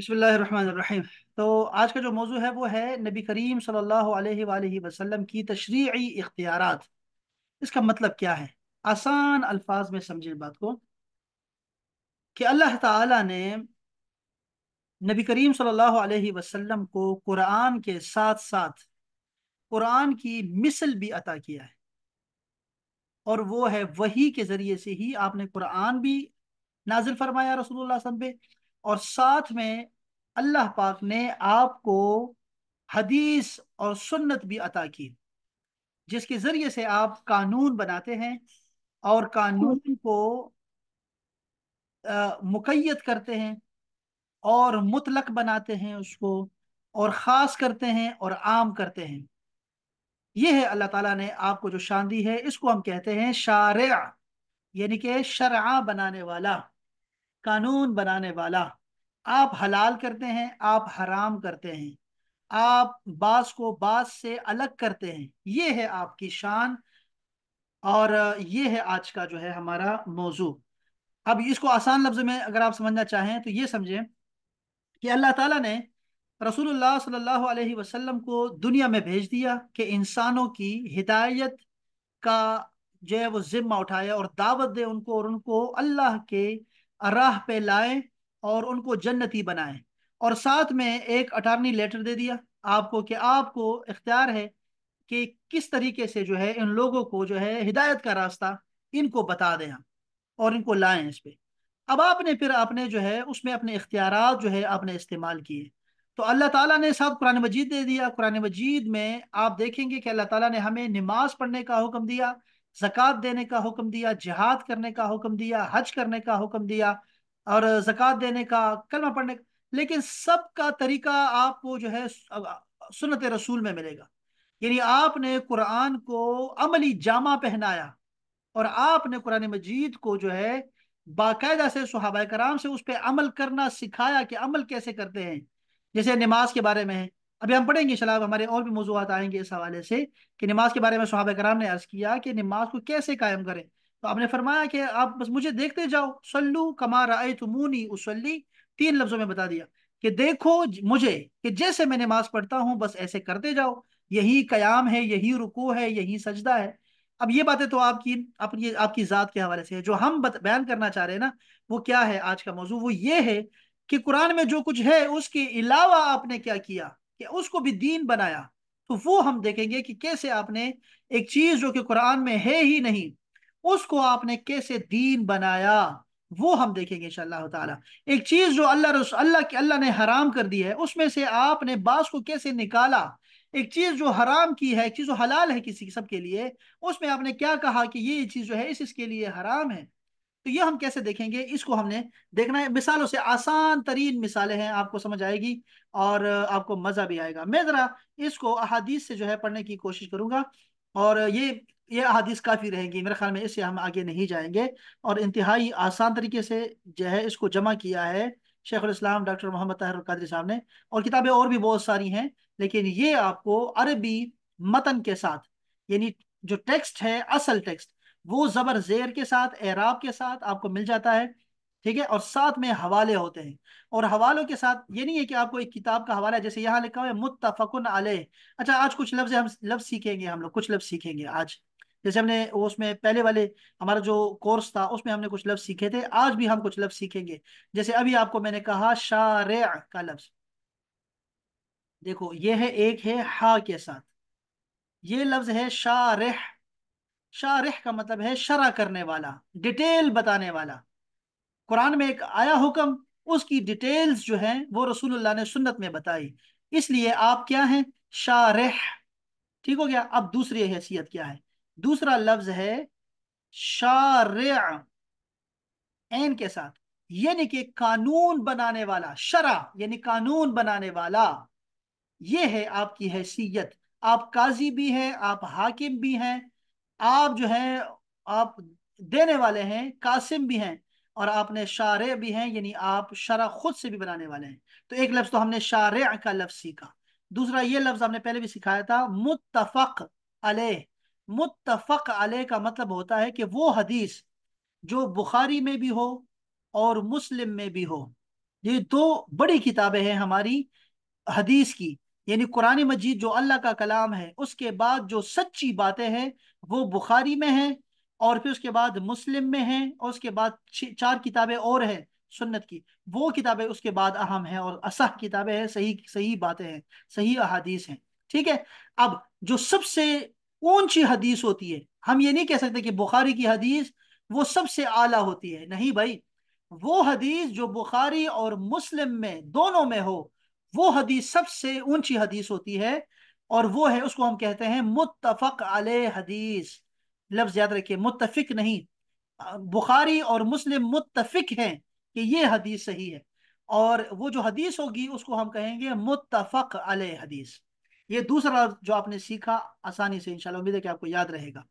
بسم اللہ الرحمن الرحیم تو آج کا جو موضوع ہے وہ ہے نبی کریم صلی اللہ علیہ وآلہ وسلم کی تشریعی اختیارات اس کا مطلب کیا ہے آسان الفاظ میں سمجھیں بات کو کہ اللہ تعالیٰ نے نبی کریم صلی اللہ علیہ وسلم کو قرآن کے ساتھ ساتھ قرآن کی مثل بھی عطا کیا ہے اور وہ ہے وہی کے ذریعے سے ہی آپ نے قرآن بھی نازل فرمایا رسول اللہ صلی اللہ علیہ وسلم پہ اور ساتھ میں اللہ پاک نے آپ کو حدیث اور سنت بھی عطا کی جس کے ذریعے سے آپ قانون بناتے ہیں اور قانون کو مقیت کرتے ہیں اور مطلق بناتے ہیں اس کو اور خاص کرتے ہیں اور عام کرتے ہیں یہ ہے اللہ تعالیٰ نے آپ کو جو شان دی ہے اس کو ہم کہتے ہیں شارع یعنی کہ شرع بنانے والا قانون بنانے والا آپ حلال کرتے ہیں آپ حرام کرتے ہیں آپ باس کو بعض سے الگ کرتے ہیں یہ ہے آپ کی شان اور یہ ہے آج کا جو ہے ہمارا موضوع اب اس کو آسان لفظ میں اگر آپ سمجھنا چاہیں تو یہ سمجھیں کہ اللہ تعالیٰ نے رسول اللہ صلی اللہ علیہ وسلم کو دنیا میں بھیج دیا کہ انسانوں کی ہدایت کا جو ہے وہ ذمہ اٹھائے اور دعوت دے ان کو اور ان کو اللہ کے راہ پہ لائے اور ان کو جنتی بنائیں اور ساتھ میں ایک اٹارنی لیٹر دے دیا آپ کو کہ آپ کو اختیار ہے کہ کس طریقے سے جو ہے ان لوگوں کو جو ہے ہدایت کا راستہ ان کو بتا دیں ہم اور ان کو لائیں اس پہ اب آپ نے پھر آپ نے جو ہے اس میں اپنے اختیارات جو ہے آپ نے استعمال کیے تو اللہ تعالیٰ نے ساتھ قرآن مجید دے دیا قرآن مجید میں آپ دیکھیں گے کہ اللہ تعالیٰ نے ہمیں نماز پڑھنے کا حکم دیا زکوٰۃ دینے کا حکم دیا جہاد کرنے کا حکم دیا حج کرنے کا حکم دیا اور زکوٰۃ دینے کا کلمہ پڑھنے کا لیکن سب کا طریقہ آپ کو جو ہے سنت رسول میں ملے گا یعنی آپ نے قرآن کو عملی جامہ پہنایا اور آپ نے قرآن مجید کو جو ہے باقاعدہ سے صحابہ کرام سے اس پہ عمل کرنا سکھایا کہ عمل کیسے کرتے ہیں جیسے نماز کے بارے میں ہے ابھی ہم پڑھیں گے شلاب ہمارے اور بھی موضوعات آئیں گے اس حوالے سے کہ نماز کے بارے میں صحابہ کرام نے عرض کیا کہ نماز کو کیسے قائم کریں تو آپ نے فرمایا کہ آپ بس مجھے دیکھتے جاؤ سلو کمارا تمونی اسلی تین لفظوں میں بتا دیا کہ دیکھو مجھے کہ جیسے میں نماز پڑھتا ہوں بس ایسے کرتے جاؤ یہی قیام ہے یہی رکو ہے یہی سجدہ ہے اب یہ باتیں تو آپ کی اپنی آپ کی ذات کے حوالے سے ہے جو ہم بیان کرنا چاہ رہے ہیں نا وہ کیا ہے آج کا موضوع وہ یہ ہے کہ قرآن میں جو کچھ ہے اس کے علاوہ آپ نے کیا کیا کہ اس کو بھی دین بنایا تو وہ ہم دیکھیں گے کہ کیسے آپ نے ایک چیز جو کہ قرآن میں ہے ہی نہیں اس کو آپ نے کیسے دین بنایا وہ ہم دیکھیں گے انشاءاللہ تعالی ایک چیز جو اللہ اللہ اللہ نے حرام کر دی ہے اس میں سے آپ آپ نے نے بعض کو کیسے نکالا ایک ایک چیز چیز جو جو حرام کی ہے ہے حلال کسی سب کے لیے اس میں کیا کہا کہ یہ چیز جو ہے اس اس کے لیے حرام ہے تو یہ ہم کیسے دیکھیں گے اس کو ہم نے دیکھنا ہے مثالوں سے آسان ترین مثالیں ہیں آپ کو سمجھ آئے گی اور آپ کو مزہ بھی آئے گا میں ذرا اس کو احادیث سے جو ہے پڑھنے کی کوشش کروں گا اور یہ یہ احادیث کافی رہیں گی میرے خیال میں اس سے ہم آگے نہیں جائیں گے اور انتہائی آسان طریقے سے جو ہے اس کو جمع کیا ہے شیخ الاسلام ڈاکٹر محمد طاہر القادری صاحب نے اور کتابیں اور بھی بہت ساری ہیں لیکن یہ آپ کو عربی متن کے ساتھ یعنی جو ٹیکسٹ ہے اصل ٹیکسٹ وہ زبر زیر کے ساتھ اعراب کے ساتھ آپ کو مل جاتا ہے ٹھیک ہے اور ساتھ میں حوالے ہوتے ہیں اور حوالوں کے ساتھ یہ نہیں ہے کہ آپ کو ایک کتاب کا حوالہ جیسے یہاں لکھا ہوا ہے متفقن علیہ اچھا آج کچھ لفظ ہم لفظ سیکھیں گے ہم لوگ کچھ لفظ سیکھیں گے آج جیسے ہم نے اس میں پہلے والے ہمارا جو کورس تھا اس میں ہم نے کچھ لفظ سیکھے تھے آج بھی ہم کچھ لفظ سیکھیں گے جیسے ابھی آپ کو میں نے کہا شارع کا لفظ دیکھو یہ ہے ایک ہے ہا کے ساتھ یہ لفظ ہے شارح شارح کا مطلب ہے شرح کرنے والا ڈیٹیل بتانے والا قرآن میں ایک آیا حکم اس کی ڈیٹیلز جو ہیں وہ رسول اللہ نے سنت میں بتائی اس لیے آپ کیا ہیں شارح ٹھیک ہو گیا اب دوسری حیثیت کیا ہے دوسرا لفظ ہے شارع این کے ساتھ یعنی کہ قانون بنانے والا شرع یعنی قانون بنانے والا یہ ہے آپ کی حیثیت آپ قاضی بھی ہیں آپ حاکم بھی ہیں آپ جو ہیں آپ دینے والے ہیں قاسم بھی ہیں اور آپ نے شارع بھی ہیں یعنی آپ شرع خود سے بھی بنانے والے ہیں تو ایک لفظ تو ہم نے شارع کا لفظ سیکھا دوسرا یہ لفظ ہم نے پہلے بھی سکھایا تھا متفق علیہ متفق علیہ کا مطلب ہوتا ہے کہ وہ حدیث جو بخاری میں بھی ہو اور مسلم میں بھی ہو یہ دو بڑی کتابیں ہیں ہماری حدیث کی یعنی قرآن مجید جو اللہ کا کلام ہے اس کے بعد جو سچی باتیں ہیں وہ بخاری میں ہیں اور پھر اس کے بعد مسلم میں ہیں اور اس کے بعد چار کتابیں اور ہیں سنت کی وہ کتابیں اس کے بعد اہم ہیں اور اصح کتابیں ہیں صحیح صحیح باتیں ہیں صحیح احادیث ہیں ٹھیک ہے اب جو سب سے اونچی حدیث ہوتی ہے ہم یہ نہیں کہہ سکتے کہ بخاری کی حدیث وہ سب سے اعلیٰ ہوتی ہے نہیں بھائی وہ حدیث جو بخاری اور مسلم میں دونوں میں ہو وہ حدیث سب سے اونچی حدیث ہوتی ہے اور وہ ہے اس کو ہم کہتے ہیں متفق حدیث لفظ یاد رکھیے متفق نہیں بخاری اور مسلم متفق ہیں کہ یہ حدیث صحیح ہے اور وہ جو حدیث ہوگی اس کو ہم کہیں گے متفق حدیث یہ دوسرا جو آپ نے سیکھا آسانی سے انشاءاللہ امید ہے کہ آپ کو یاد رہے گا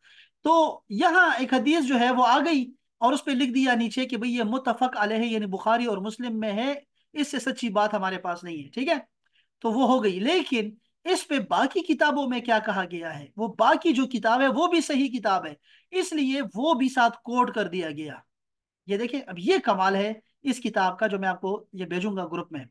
تو یہاں ایک حدیث جو ہے وہ آ گئی اور اس پہ لکھ دیا نیچے کہ بھئی یہ متفق علیہ یعنی بخاری اور مسلم میں ہے اس سے سچی بات ہمارے پاس نہیں ہے ٹھیک ہے تو وہ ہو گئی لیکن اس پہ باقی کتابوں میں کیا کہا گیا ہے وہ باقی جو کتاب ہے وہ بھی صحیح کتاب ہے اس لیے وہ بھی ساتھ کوڈ کر دیا گیا یہ دیکھیں اب یہ کمال ہے اس کتاب کا جو میں آپ کو یہ بھیجوں گا گروپ میں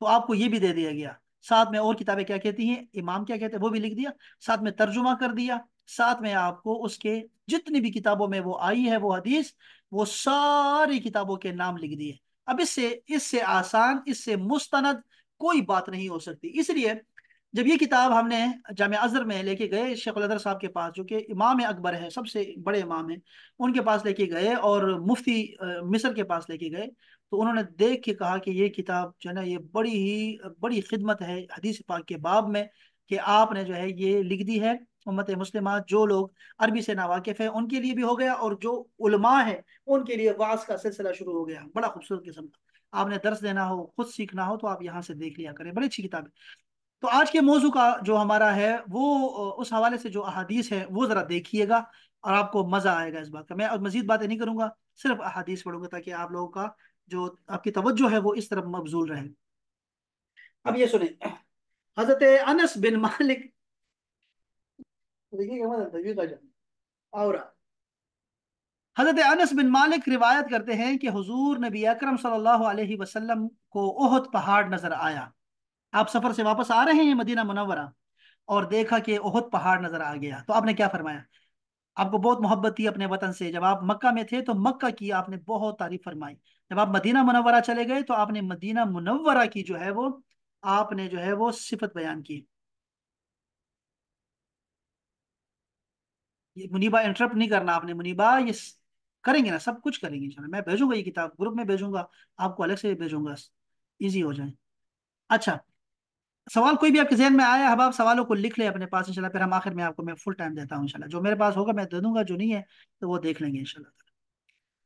تو آپ کو یہ بھی دے دیا گیا ساتھ میں اور کتابیں کیا کہتی ہیں امام کیا کہتے ہیں وہ بھی لکھ دیا ساتھ میں ترجمہ کر دیا ساتھ میں آپ کو اس کے جتنی بھی کتابوں میں وہ آئی ہے وہ حدیث وہ ساری کتابوں کے نام لکھ دیے اب اس سے اس سے آسان اس سے مستند کوئی بات نہیں ہو سکتی اس لیے جب یہ کتاب ہم نے جامع اظہر میں لے کے گئے شیخ الدر صاحب کے پاس جو کہ امام اکبر ہے سب سے بڑے امام ہیں ان کے پاس لے کے گئے اور مفتی مصر کے پاس لے کے گئے تو انہوں نے دیکھ کے کہا کہ یہ کتاب جو ہے نا یہ بڑی ہی بڑی خدمت ہے حدیث پاک کے باب میں کہ آپ نے جو ہے یہ لکھ دی ہے امت مسلمہ جو لوگ عربی سے ناواقف ہیں ان کے لیے بھی ہو گیا اور جو علماء ہیں ان کے لیے واس کا سلسلہ شروع ہو گیا بڑا خوبصورت قسم کا آپ نے درس دینا ہو خود سیکھنا ہو تو آپ یہاں سے دیکھ لیا کریں بڑی اچھی کتاب ہے تو آج کے موضوع کا جو ہمارا ہے وہ اس حوالے سے جو احادیث ہے وہ ذرا دیکھیے گا اور آپ کو مزہ آئے گا اس بات کا میں مزید باتیں نہیں کروں گا صرف احادیث پڑھوں گا تاکہ آپ لوگوں کا جو آپ کی توجہ ہے وہ اس طرف مبزول رہے اب یہ سنیں حضرت انس بن مالک حضرت انس بن مالک روایت کرتے ہیں کہ حضور نبی اکرم صلی اللہ علیہ وسلم کو اہد پہاڑ نظر آیا آپ سفر سے واپس آ رہے ہیں مدینہ منورہ اور دیکھا کہ اہت پہاڑ نظر آ گیا تو آپ نے کیا فرمایا آپ کو بہت محبت تھی اپنے وطن سے جب آپ مکہ میں تھے تو مکہ کی آپ نے بہت تعریف فرمائی جب آپ مدینہ منورہ چلے گئے تو آپ نے مدینہ منورہ کی جو ہے وہ آپ نے جو ہے وہ صفت بیان کی یہ منیبا انٹرپٹ نہیں کرنا آپ نے منیبا یہ کریں گے نا سب کچھ کریں گے میں بھیجوں گا یہ کتاب گروپ میں بھیجوں گا آپ کو الگ سے بھیجوں گا ایزی ہو جائیں اچھا سوال کوئی بھی آپ کے ذہن میں آیا اب آپ سوالوں کو لکھ لیں اپنے پاس انشاءاللہ پھر ہم آخر میں آپ کو میں فل ٹائم دیتا ہوں انشاءاللہ جو میرے پاس ہوگا میں دے دوں گا جو نہیں ہے تو وہ دیکھ لیں گے انشاءاللہ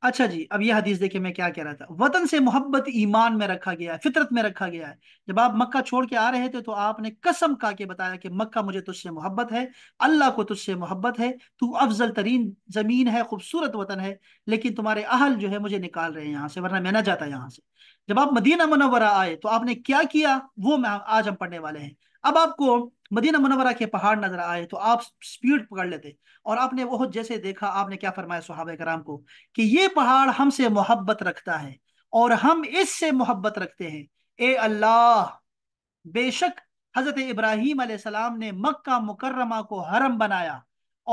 اچھا جی اب یہ حدیث دیکھیں میں کیا کہہ رہا تھا وطن سے محبت ایمان میں رکھا گیا ہے فطرت میں رکھا گیا ہے جب آپ مکہ چھوڑ کے آ رہے تھے تو آپ نے قسم کا کے بتایا کہ مکہ مجھے تجھ سے محبت ہے اللہ کو تجھ سے محبت ہے تو افضل ترین زمین ہے خوبصورت وطن ہے لیکن تمہارے اہل جو ہے مجھے نکال رہے ہیں یہاں سے ورنہ میں نہ جاتا یہاں سے جب آپ مدینہ منورہ آئے تو آپ نے کیا کیا وہ آج ہم پڑھنے والے ہیں اب آپ کو مدینہ منورہ کے پہاڑ نظر آئے تو آپ پکڑ لیتے اور آپ نے وہ جیسے دیکھا آپ نے کیا فرمایا صحابہ کرام کو کہ یہ پہاڑ ہم سے محبت رکھتا ہے اور ہم اس سے محبت رکھتے ہیں اے اللہ بے شک حضرت ابراہیم علیہ السلام نے مکہ مکرمہ کو حرم بنایا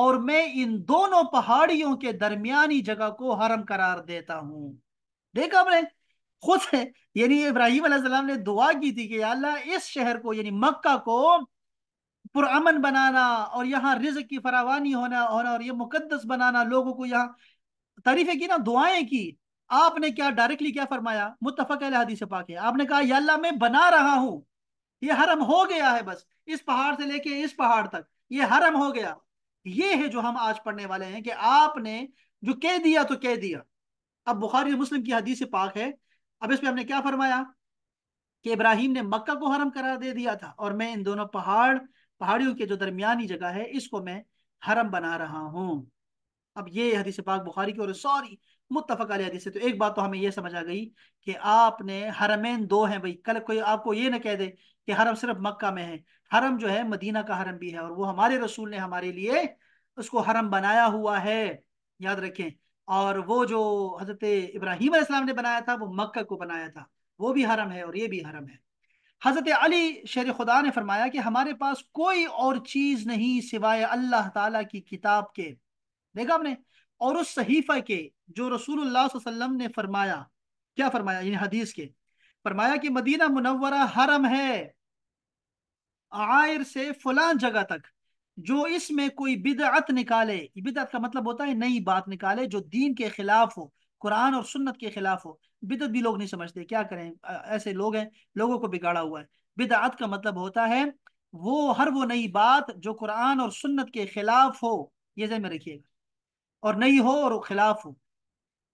اور میں ان دونوں پہاڑیوں کے درمیانی جگہ کو حرم قرار دیتا ہوں دیکھا آپ نے خود ہے یعنی ابراہیم علیہ السلام نے دعا کی تھی کہ یا اللہ اس شہر کو یعنی مکہ کو پرامن بنانا اور یہاں رزق کی فراوانی ہونا ہونا اور یہ مقدس بنانا لوگوں کو یہاں تعریفیں کی نا دعائیں کی آپ نے کیا ڈائریکٹلی کیا فرمایا متفق علیہ حدیث پاک ہے آپ نے کہا یا اللہ میں بنا رہا ہوں یہ حرم ہو گیا ہے بس اس پہاڑ سے لے کے اس پہاڑ تک یہ حرم ہو گیا یہ ہے جو ہم آج پڑھنے والے ہیں کہ آپ نے جو کہہ دیا تو کہہ دیا اب بخاری مسلم کی حدیث پاک ہے اب اس ہم نے کیا فرمایا کہ ابراہیم نے مکہ کو حرم قرار دے دیا تھا اور میں ان دونوں پہاڑ پہاڑیوں کے جو درمیانی جگہ ہے اس کو میں حرم بنا رہا ہوں اب یہ حدیث پاک بخاری کی اور سوری متفق حدیث سے تو ایک بات تو ہمیں یہ سمجھ آ گئی کہ آپ نے حرمین دو ہیں بھائی کوئی آپ کو یہ نہ کہہ دے کہ حرم صرف مکہ میں ہے حرم جو ہے مدینہ کا حرم بھی ہے اور وہ ہمارے رسول نے ہمارے لیے اس کو حرم بنایا ہوا ہے یاد رکھیں اور وہ جو حضرت ابراہیم علیہ السلام نے بنایا تھا وہ مکہ کو بنایا تھا وہ بھی حرم ہے اور یہ بھی حرم ہے حضرت علی شیر خدا نے فرمایا کہ ہمارے پاس کوئی اور چیز نہیں سوائے اللہ تعالیٰ کی کتاب کے دیکھا ہم نے اور اس صحیفہ کے جو رسول اللہ صلی اللہ علیہ وسلم نے فرمایا کیا فرمایا یعنی حدیث کے فرمایا کہ مدینہ منورہ حرم ہے آئر سے فلان جگہ تک جو اس میں کوئی بدعت نکالے بدعت کا مطلب ہوتا ہے نئی بات نکالے جو دین کے خلاف ہو قرآن اور سنت کے خلاف ہو بدعت بھی لوگ نہیں سمجھتے کیا کریں ایسے لوگ ہیں لوگوں کو بگاڑا ہوا ہے بدعت کا مطلب ہوتا ہے وہ ہر وہ نئی بات جو قرآن اور سنت کے خلاف ہو یہ ذہن میں رکھیے گا اور نئی ہو اور خلاف ہو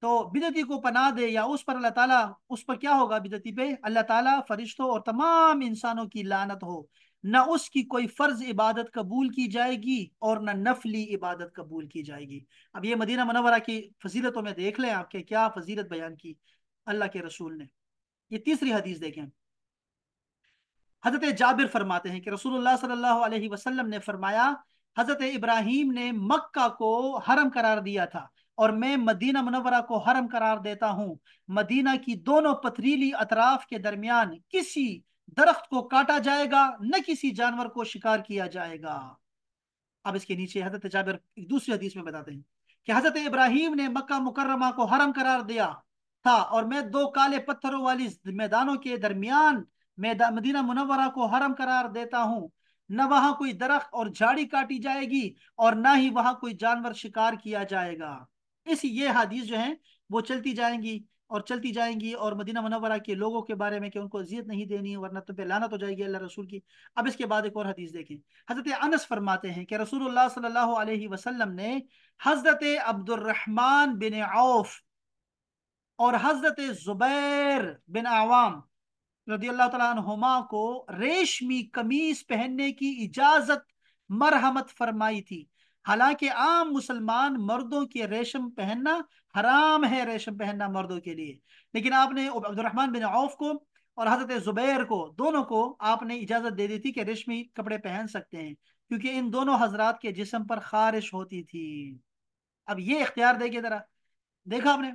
تو بدتی کو پناہ دے یا اس پر اللہ تعالیٰ اس پر کیا ہوگا بدتی پہ اللہ تعالیٰ فرشتوں اور تمام انسانوں کی لانت ہو نہ اس کی کوئی فرض عبادت قبول کی جائے گی اور نہ نفلی عبادت قبول کی جائے گی اب یہ مدینہ منورہ کی فضیلتوں میں دیکھ لیں آپ کے کیا فضیلت بیان کی اللہ کے رسول نے یہ تیسری حدیث دیکھیں حضرت جابر فرماتے ہیں کہ رسول اللہ صلی اللہ علیہ وسلم نے فرمایا حضرت ابراہیم نے مکہ کو حرم قرار دیا تھا اور میں مدینہ منورہ کو حرم قرار دیتا ہوں مدینہ کی دونوں پتھریلی اطراف کے درمیان کسی درخت کو کاٹا جائے گا نہ کسی جانور کو شکار کیا جائے گا اب اس کے نیچے حضرت جابر ایک دوسری حدیث میں بتاتے ہیں کہ حضرت ابراہیم نے مکہ مکرمہ کو حرم قرار دیا تھا اور میں دو کالے پتھروں والی میدانوں کے درمیان مدینہ منورہ کو حرم قرار دیتا ہوں نہ وہاں کوئی درخت اور جھاڑی کاٹی جائے گی اور نہ ہی وہاں کوئی جانور شکار کیا جائے گا اس یہ حدیث جو ہیں وہ چلتی جائیں گی اور چلتی جائیں گی اور مدینہ منورہ کے لوگوں کے بارے میں کہ ان کو اذیت نہیں دینی ورنہ تم پہ لانت ہو جائے گی اللہ رسول کی اب اس کے بعد ایک اور حدیث دیکھیں حضرت انس فرماتے ہیں کہ رسول اللہ صلی اللہ علیہ وسلم نے حضرت عبد الرحمن بن عوف اور حضرت زبیر بن عوام رضی اللہ تعالیٰ عنہما کو ریشمی کمیز پہننے کی اجازت مرحمت فرمائی تھی حالانکہ عام مسلمان مردوں کے ریشم پہننا حرام ہے ریشم پہننا مردوں کے لیے لیکن آپ نے عبد الرحمن بن عوف کو اور حضرت زبیر کو دونوں کو آپ نے اجازت دے دی تھی کہ ریشمی کپڑے پہن سکتے ہیں کیونکہ ان دونوں حضرات کے جسم پر خارش ہوتی تھی اب یہ اختیار دے ذرا دیکھا آپ نے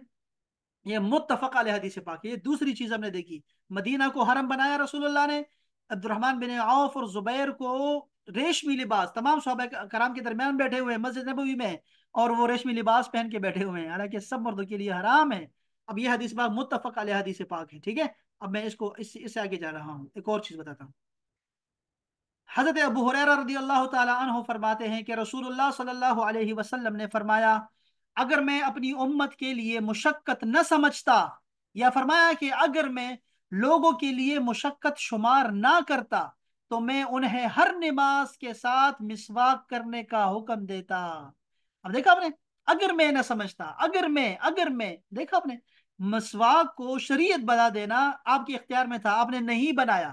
یہ متفق علیہ حدیث پاک یہ دوسری چیز ہم نے دیکھی مدینہ کو حرم بنایا رسول اللہ نے عبد الرحمن بن عوف اور زبیر کو ریشمی لباس تمام صحابہ کرام کے درمیان بیٹھے ہوئے ہیں مسجد نبوی میں اور وہ ریشمی لباس پہن کے بیٹھے ہوئے ہیں حالانکہ سب مردوں کے لیے حرام ہے اب یہ حدیث پاک ہے ٹھیک ہے اب میں اس اس کو سے آگے جا رہا ہوں ایک اور چیز بتاتا ہوں حضرت ابو حریرہ رضی اللہ تعالی عنہ فرماتے ہیں کہ رسول اللہ صلی اللہ علیہ وسلم نے فرمایا اگر میں اپنی امت کے لیے مشقت نہ سمجھتا یا فرمایا کہ اگر میں لوگوں کے لیے مشقت شمار نہ کرتا تو میں انہیں ہر نماز کے ساتھ مسواک کرنے کا حکم دیتا اب دیکھا دیکھا آپ آپ نے نے اگر اگر اگر میں میں میں نہ سمجھتا مسواک کو شریعت بنا دینا آپ کے اختیار میں تھا آپ نے نہیں بنایا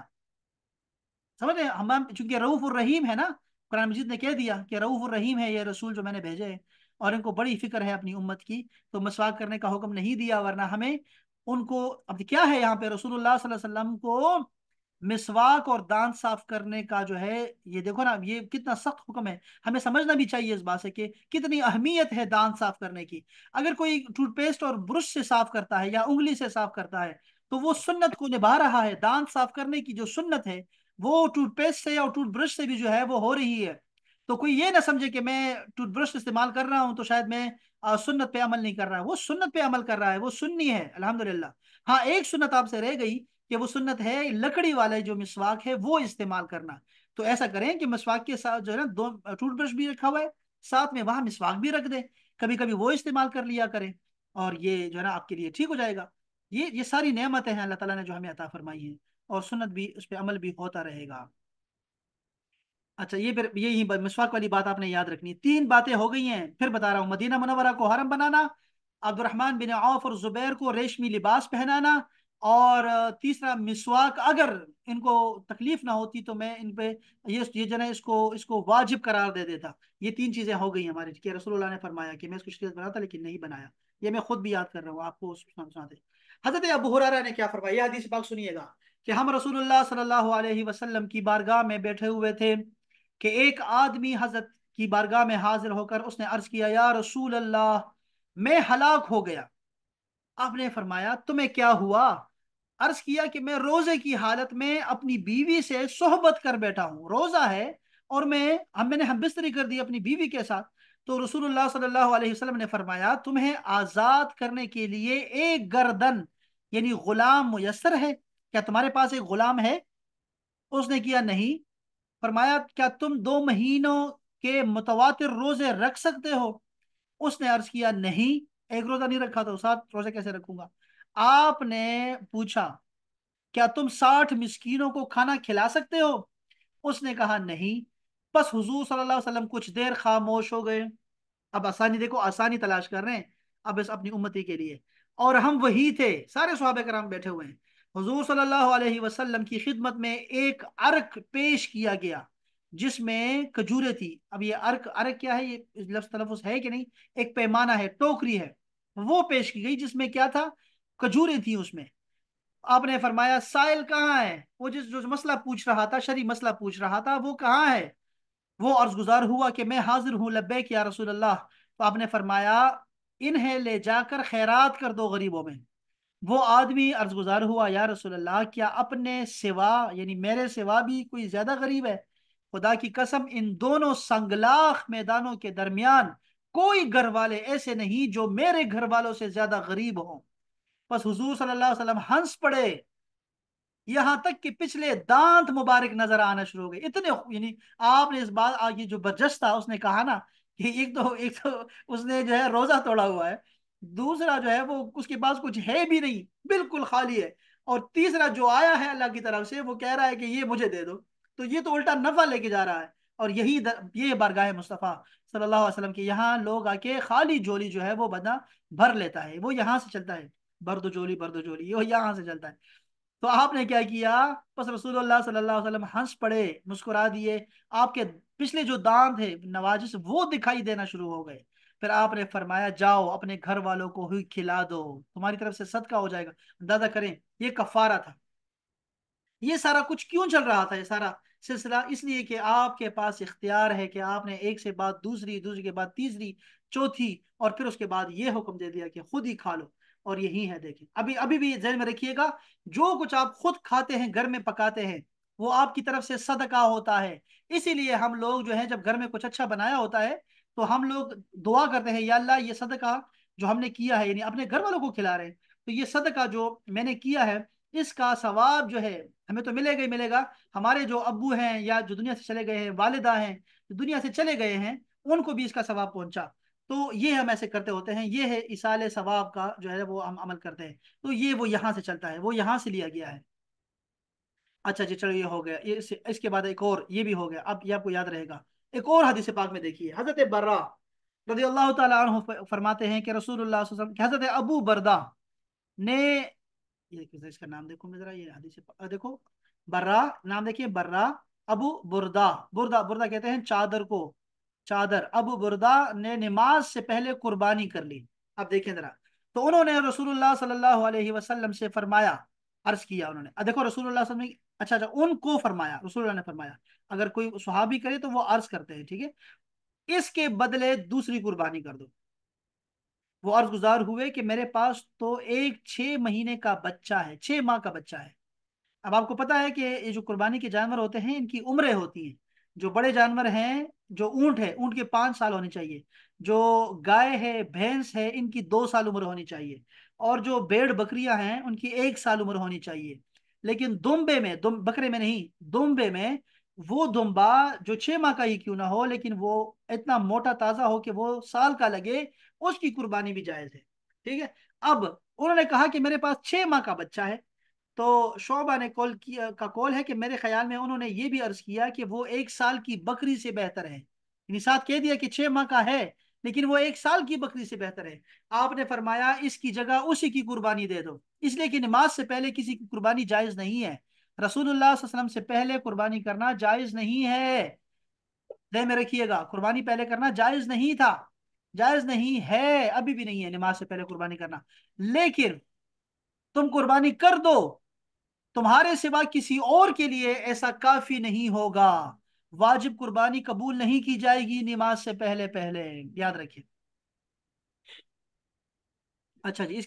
ہم چونکہ رعوف الرحیم ہے نا قرآن مجید نے کہہ دیا کہ رعف الرحیم ہے یہ رسول جو میں نے بھیجے ہیں اور ان کو بڑی فکر ہے اپنی امت کی تو مسواک کرنے کا حکم نہیں دیا ورنہ ہمیں ان کو اب کیا ہے یہاں پہ رسول اللہ صلی اللہ علیہ وسلم کو مسواک اور دانت صاف کرنے کا جو ہے یہ دیکھو نا یہ کتنا سخت حکم ہے ہمیں سمجھنا بھی چاہیے اس بات سے کہ کتنی اہمیت ہے دانت صاف کرنے کی اگر کوئی ٹوتھ پیسٹ اور برش سے صاف کرتا ہے یا انگلی سے صاف کرتا ہے تو وہ سنت کو نبھا رہا ہے دانت صاف کرنے کی جو سنت ہے وہ ٹوتھ پیسٹ سے اور ٹوتھ برش سے بھی جو ہے وہ ہو رہی ہے تو کوئی یہ نہ سمجھے کہ میں ٹوتھ برش استعمال کر رہا ہوں تو شاید میں سنت پہ عمل نہیں کر رہا وہ سنت پہ عمل کر رہا ہے وہ سنی ہے الحمدللہ ہاں ایک سنت آپ سے رہ گئی کہ وہ سنت ہے لکڑی والے جو مسواک ہے وہ استعمال کرنا تو ایسا کریں کہ مسواک کے ساتھ جو ہے نا دو ٹوتھ برش بھی رکھا ہوا ہے ساتھ میں وہاں مسواک بھی رکھ دیں کبھی کبھی وہ استعمال کر لیا کریں اور یہ جو ہے نا آپ کے لیے ٹھیک ہو جائے گا یہ یہ ساری نعمتیں ہیں اللہ تعالیٰ نے جو ہمیں عطا فرمائی ہیں اور سنت بھی اس پہ عمل بھی ہوتا رہے گا اچھا یہ پھر یہی مسواک والی بات آپ نے یاد رکھنی تین باتیں ہو گئی ہیں پھر بتا رہا ہوں مدینہ منورہ کو حرم بنانا عبد الرحمان بن عوف اور زبیر کو ریشمی لباس پہنانا اور تیسرا مسواک اگر ان کو تکلیف نہ ہوتی تو میں ان پہ یہ اس اس کو کو واجب قرار دے دیتا یہ تین چیزیں ہو گئی ہمارے کہ رسول اللہ نے فرمایا کہ میں اس کو شریعت بناتا لیکن نہیں بنایا یہ میں خود بھی یاد کر رہا ہوں آپ کو حضرت ابو حرارہ نے کیا فرمایا یہ حدیث پاک سنیے گا کہ ہم رسول اللہ صلی اللہ علیہ وسلم کی بارگاہ میں بیٹھے ہوئے تھے کہ ایک آدمی حضرت کی بارگاہ میں حاضر ہو کر اس نے عرض کیا یا رسول اللہ میں ہلاک ہو گیا آپ نے فرمایا تمہیں کیا ہوا عرض کیا کہ میں روزے کی حالت میں اپنی بیوی سے صحبت کر بیٹھا ہوں روزہ ہے اور میں ہم نے ہم بستری کر دی اپنی بیوی کے ساتھ تو رسول اللہ صلی اللہ علیہ وسلم نے فرمایا تمہیں آزاد کرنے کے لیے ایک گردن یعنی غلام میسر ہے کیا تمہارے پاس ایک غلام ہے اس نے کیا نہیں فرمایا کیا تم دو مہینوں کے متواتر روزے رکھ سکتے ہو اس نے عرض کیا نہیں ایک روزہ نہیں رکھا تو ساتھ روزے کیسے رکھوں گا آپ نے پوچھا کیا تم ساٹھ مسکینوں کو کھانا کھلا سکتے ہو اس نے کہا نہیں بس حضور صلی اللہ علیہ وسلم کچھ دیر خاموش ہو گئے اب آسانی دیکھو آسانی تلاش کر رہے ہیں اب اس اپنی امتی کے لیے اور ہم وہی تھے سارے صحابہ کرام بیٹھے ہوئے ہیں حضور صلی اللہ علیہ وسلم کی خدمت میں ایک ارک پیش کیا گیا جس میں کجورے تھی اب یہ ارک ارک کیا ہے یہ لفظ تلفظ ہے کہ نہیں ایک پیمانہ ہے ٹوکری ہے وہ پیش کی گئی جس میں کیا تھا کجوریں تھی اس میں آپ نے فرمایا سائل کہاں ہے وہ جس جو مسئلہ پوچھ رہا تھا شریف مسئلہ پوچھ رہا تھا وہ کہاں ہے وہ عرض گزار ہوا کہ میں حاضر ہوں لبیک یا رسول اللہ تو آپ نے فرمایا انہیں لے جا کر خیرات کر دو غریبوں میں وہ آدمی عرض گزار ہوا یا رسول اللہ کیا اپنے سوا یعنی میرے سوا بھی کوئی زیادہ غریب ہے خدا کی قسم ان دونوں سنگلاخ میدانوں کے درمیان کوئی گھر والے ایسے نہیں جو میرے گھر والوں سے زیادہ غریب ہوں پس حضور صلی اللہ علیہ وسلم ہنس پڑے یہاں تک کہ پچھلے دانت مبارک نظر آنا شروع ہو گئے اتنے یعنی آپ نے اس بات یہ جو برجش تھا اس نے کہا نا کہ ایک تو ایک تو اس نے جو ہے روزہ توڑا ہوا ہے دوسرا جو ہے وہ اس کے پاس کچھ ہے بھی نہیں بالکل خالی ہے اور تیسرا جو آیا ہے اللہ کی طرف سے وہ کہہ رہا ہے کہ یہ مجھے دے دو تو یہ تو الٹا نفع لے کے جا رہا ہے اور یہی یہ بارگاہ مصطفیٰ صلی اللہ علیہ وسلم کے یہاں لوگ آ کے خالی جولی جو ہے وہ بندہ بھر لیتا ہے وہ یہاں سے چلتا ہے بردو برد بردو یہ یہاں سے چلتا ہے تو آپ نے کیا کیا بس رسول اللہ صلی اللہ علیہ وسلم ہنس پڑے مسکرا آپ کے پچھلے جو دان تھے نواجس وہ دکھائی دینا شروع ہو گئے پھر آپ نے فرمایا جاؤ اپنے گھر والوں کو ہی کھلا دو تمہاری طرف سے صدقہ ہو جائے گا اندازہ کریں یہ کفارہ تھا یہ سارا کچھ کیوں چل رہا تھا یہ سارا سلسلہ اس لیے کہ آپ کے پاس اختیار ہے کہ آپ نے ایک سے بعد دوسری دوسری کے بعد تیسری چوتھی اور پھر اس کے بعد یہ حکم دے دیا کہ خود ہی کھا لو اور یہی ہے دیکھیں ابھی ابھی بھی ذہن میں رکھیے گا جو کچھ آپ خود کھاتے ہیں گھر میں پکاتے ہیں وہ آپ کی طرف سے صدقہ ہوتا ہے اسی لیے ہم لوگ جو ہے جب گھر میں کچھ اچھا بنایا ہوتا ہے تو ہم لوگ دعا کرتے ہیں یا اللہ یہ صدقہ جو ہم نے کیا ہے یعنی اپنے گھر والوں کو کھلا رہے ہیں تو یہ صدقہ جو میں نے کیا ہے اس کا ثواب جو ہے ہمیں تو ملے گا ہی ملے گا ہمارے جو ابو ہیں یا جو دنیا سے چلے گئے ہیں والدہ ہیں جو دنیا سے چلے گئے ہیں ان کو بھی اس کا ثواب پہنچا تو یہ ہم ایسے کرتے ہوتے ہیں یہ ہے اسال ثواب کا جو ہے وہ ہم عمل کرتے ہیں تو یہ وہ یہاں سے چلتا ہے وہ یہاں سے لیا گیا ہے اچھا جی چلو یہ ہو گیا اس کے بعد ایک اور یہ بھی ہو گیا اب یہ آپ کو یاد رہے گا ایک اور حدیث پاک میں دیکھیے حضرت برا رضی اللہ تعالیٰ عنہ فرماتے ہیں کہ رسول اللہ وسلم حضرت ابو بردا نے اس کا نام دیکھو ذرا یہ حدیث پاک دیکھو برا نام دیکھیے برا ابو بردا بردا بردا کہتے ہیں چادر کو چادر ابو بردا نے نماز سے پہلے قربانی کر لی اب دیکھیں ذرا تو انہوں نے رسول اللہ صلی اللہ علیہ وسلم سے فرمایا عرض کیا انہوں نے دیکھو رسول اللہ صلی اللہ علیہ وسلم اچھا اچھا ان کو فرمایا رسول اللہ نے فرمایا اگر کوئی صحابی کرے تو وہ عرض کرتے ہیں ٹھیک ہے اس کے بدلے دوسری قربانی کر دو وہ عرض گزار ہوئے کہ میرے پاس تو ایک چھ مہینے کا بچہ ہے چھ ماہ کا بچہ ہے اب آپ کو پتا ہے کہ یہ جو قربانی کے جانور ہوتے ہیں ان کی عمریں ہوتی ہیں جو بڑے جانور ہیں جو اونٹ ہے اونٹ کے پانچ سال ہونے چاہیے جو گائے ہے بھینس ہے ان کی دو سال عمر ہونی چاہیے اور جو بیڑ بکریاں ہیں ان کی ایک سال عمر ہونی چاہیے لیکن دمبے میں بکرے میں نہیں دمبے میں وہ دمبا جو چھ ماہ کا ہی کیوں نہ ہو لیکن وہ اتنا موٹا تازہ ہو کہ وہ سال کا لگے اس کی قربانی بھی جائز ہے ٹھیک ہے اب انہوں نے کہا کہ میرے پاس چھ ماہ کا بچہ ہے تو شعبہ نے کال ہے کہ میرے خیال میں انہوں نے یہ بھی عرض کیا کہ وہ ایک سال کی بکری سے بہتر ہے یعنی ساتھ کہہ دیا کہ چھ ماہ کا ہے لیکن وہ ایک سال کی بکری سے بہتر ہے آپ نے فرمایا اس کی جگہ اسی کی قربانی دے دو اس لیے کہ نماز سے پہلے کسی کی قربانی جائز نہیں ہے رسول اللہ صلی اللہ علیہ وسلم سے پہلے قربانی کرنا جائز نہیں ہے دے میں رکھیے گا قربانی پہلے کرنا جائز نہیں تھا جائز نہیں ہے ابھی بھی نہیں ہے نماز سے پہلے قربانی کرنا لیکن تم قربانی کر دو تمہارے سوا کسی اور کے لیے ایسا کافی نہیں ہوگا واجب قربانی قبول نہیں کی جائے گی نماز سے پہلے پہلے یاد رکھے اچھا جی،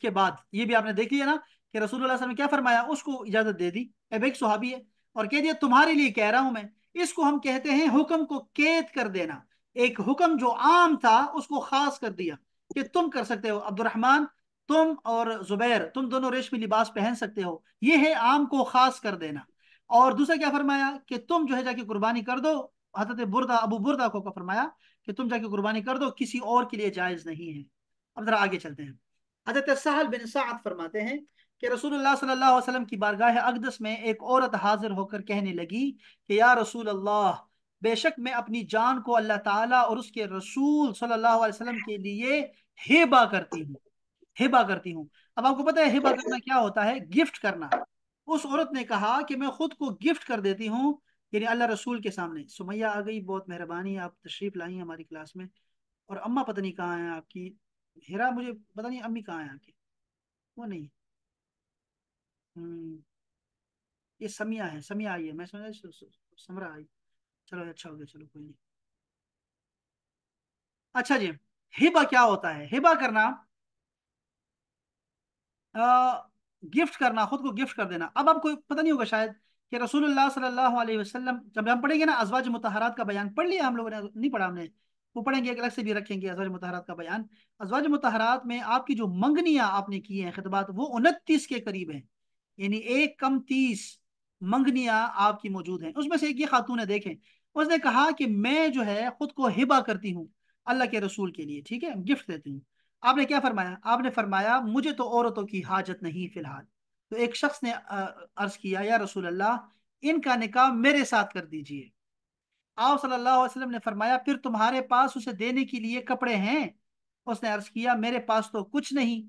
دیکھ لیا نا کہ رسول اللہ علیہ نے کیا فرمایا اس کو اجازت دے دی اب ایک صحابی ہے اور کہہ دیا تمہارے لیے کہہ رہا ہوں میں اس کو ہم کہتے ہیں حکم کو قید کر دینا ایک حکم جو عام تھا اس کو خاص کر دیا کہ تم کر سکتے ہو عبد الرحمن تم اور زبیر تم دونوں ریشمی لباس پہن سکتے ہو یہ ہے عام کو خاص کر دینا اور دوسرا کیا فرمایا کہ تم جو ہے جا کے قربانی کر دو حضرت بردہ ابو بردہ کو فرمایا کہ تم جا کے قربانی کر دو کسی اور کے لیے جائز نہیں ہے اب ذرا آگے چلتے ہیں حضرت سہل بن فرماتے ہیں کہ رسول اللہ صلی اللہ علیہ وسلم کی بارگاہ اقدس میں ایک عورت حاضر ہو کر کہنے لگی کہ یا رسول اللہ بے شک میں اپنی جان کو اللہ تعالیٰ اور اس کے رسول صلی اللہ علیہ وسلم کے لیے ہیبا کرتی ہوں ہیبا کرتی ہوں اب آپ کو پتہ ہے ہیبا کرنا کیا ہوتا ہے گفٹ کرنا اس عورت نے کہا کہ میں خود کو گفٹ کر دیتی ہوں یعنی اللہ رسول کے سامنے سمیا آ گئی بہت مہربانی آپ تشریف لائی ہماری کلاس میں اور اما پتہ نہیں کہاں ہے آپ کی ہیرا پتہ نہیں امی کہاں ہیں آپ کی وہ نہیں یہ سمیا ہے سمیا ہے میں چلو اچھا ہو گیا چلو کوئی نہیں اچھا جی ہیبا کیا ہوتا ہے ہیبا کرنا گفٹ کرنا خود کو گفٹ کر دینا اب آپ کو پتہ نہیں ہوگا شاید کہ رسول اللہ صلی اللہ علیہ وسلم جب ہم پڑھیں گے نا ازواج متحرات کا بیان پڑھ لیا ہم لوگوں نے نہیں پڑھا ہم نے وہ پڑھیں گے ایک الگ سے بھی رکھیں گے ازواج متحرات کا بیان ازواج متحرات میں آپ کی جو منگنیاں آپ نے کی ہیں خطبات وہ انتیس کے قریب ہیں یعنی ایک کم تیس منگنیاں آپ کی موجود ہیں اس میں سے ایک یہ خاتون ہے دیکھیں اس نے کہا کہ میں جو ہے خود کو ہبا کرتی ہوں اللہ کے رسول کے لیے ٹھیک ہے گفٹ دیتی ہوں آپ نے کیا فرمایا آپ نے فرمایا مجھے تو عورتوں کی حاجت نہیں فی الحال تو ایک شخص نے عرض کیا یا رسول اللہ ان کا نکاح میرے ساتھ کر دیجئے آپ صلی اللہ علیہ وسلم نے فرمایا پھر تمہارے پاس اسے دینے کے لیے کپڑے ہیں اس نے عرض کیا میرے پاس تو کچھ نہیں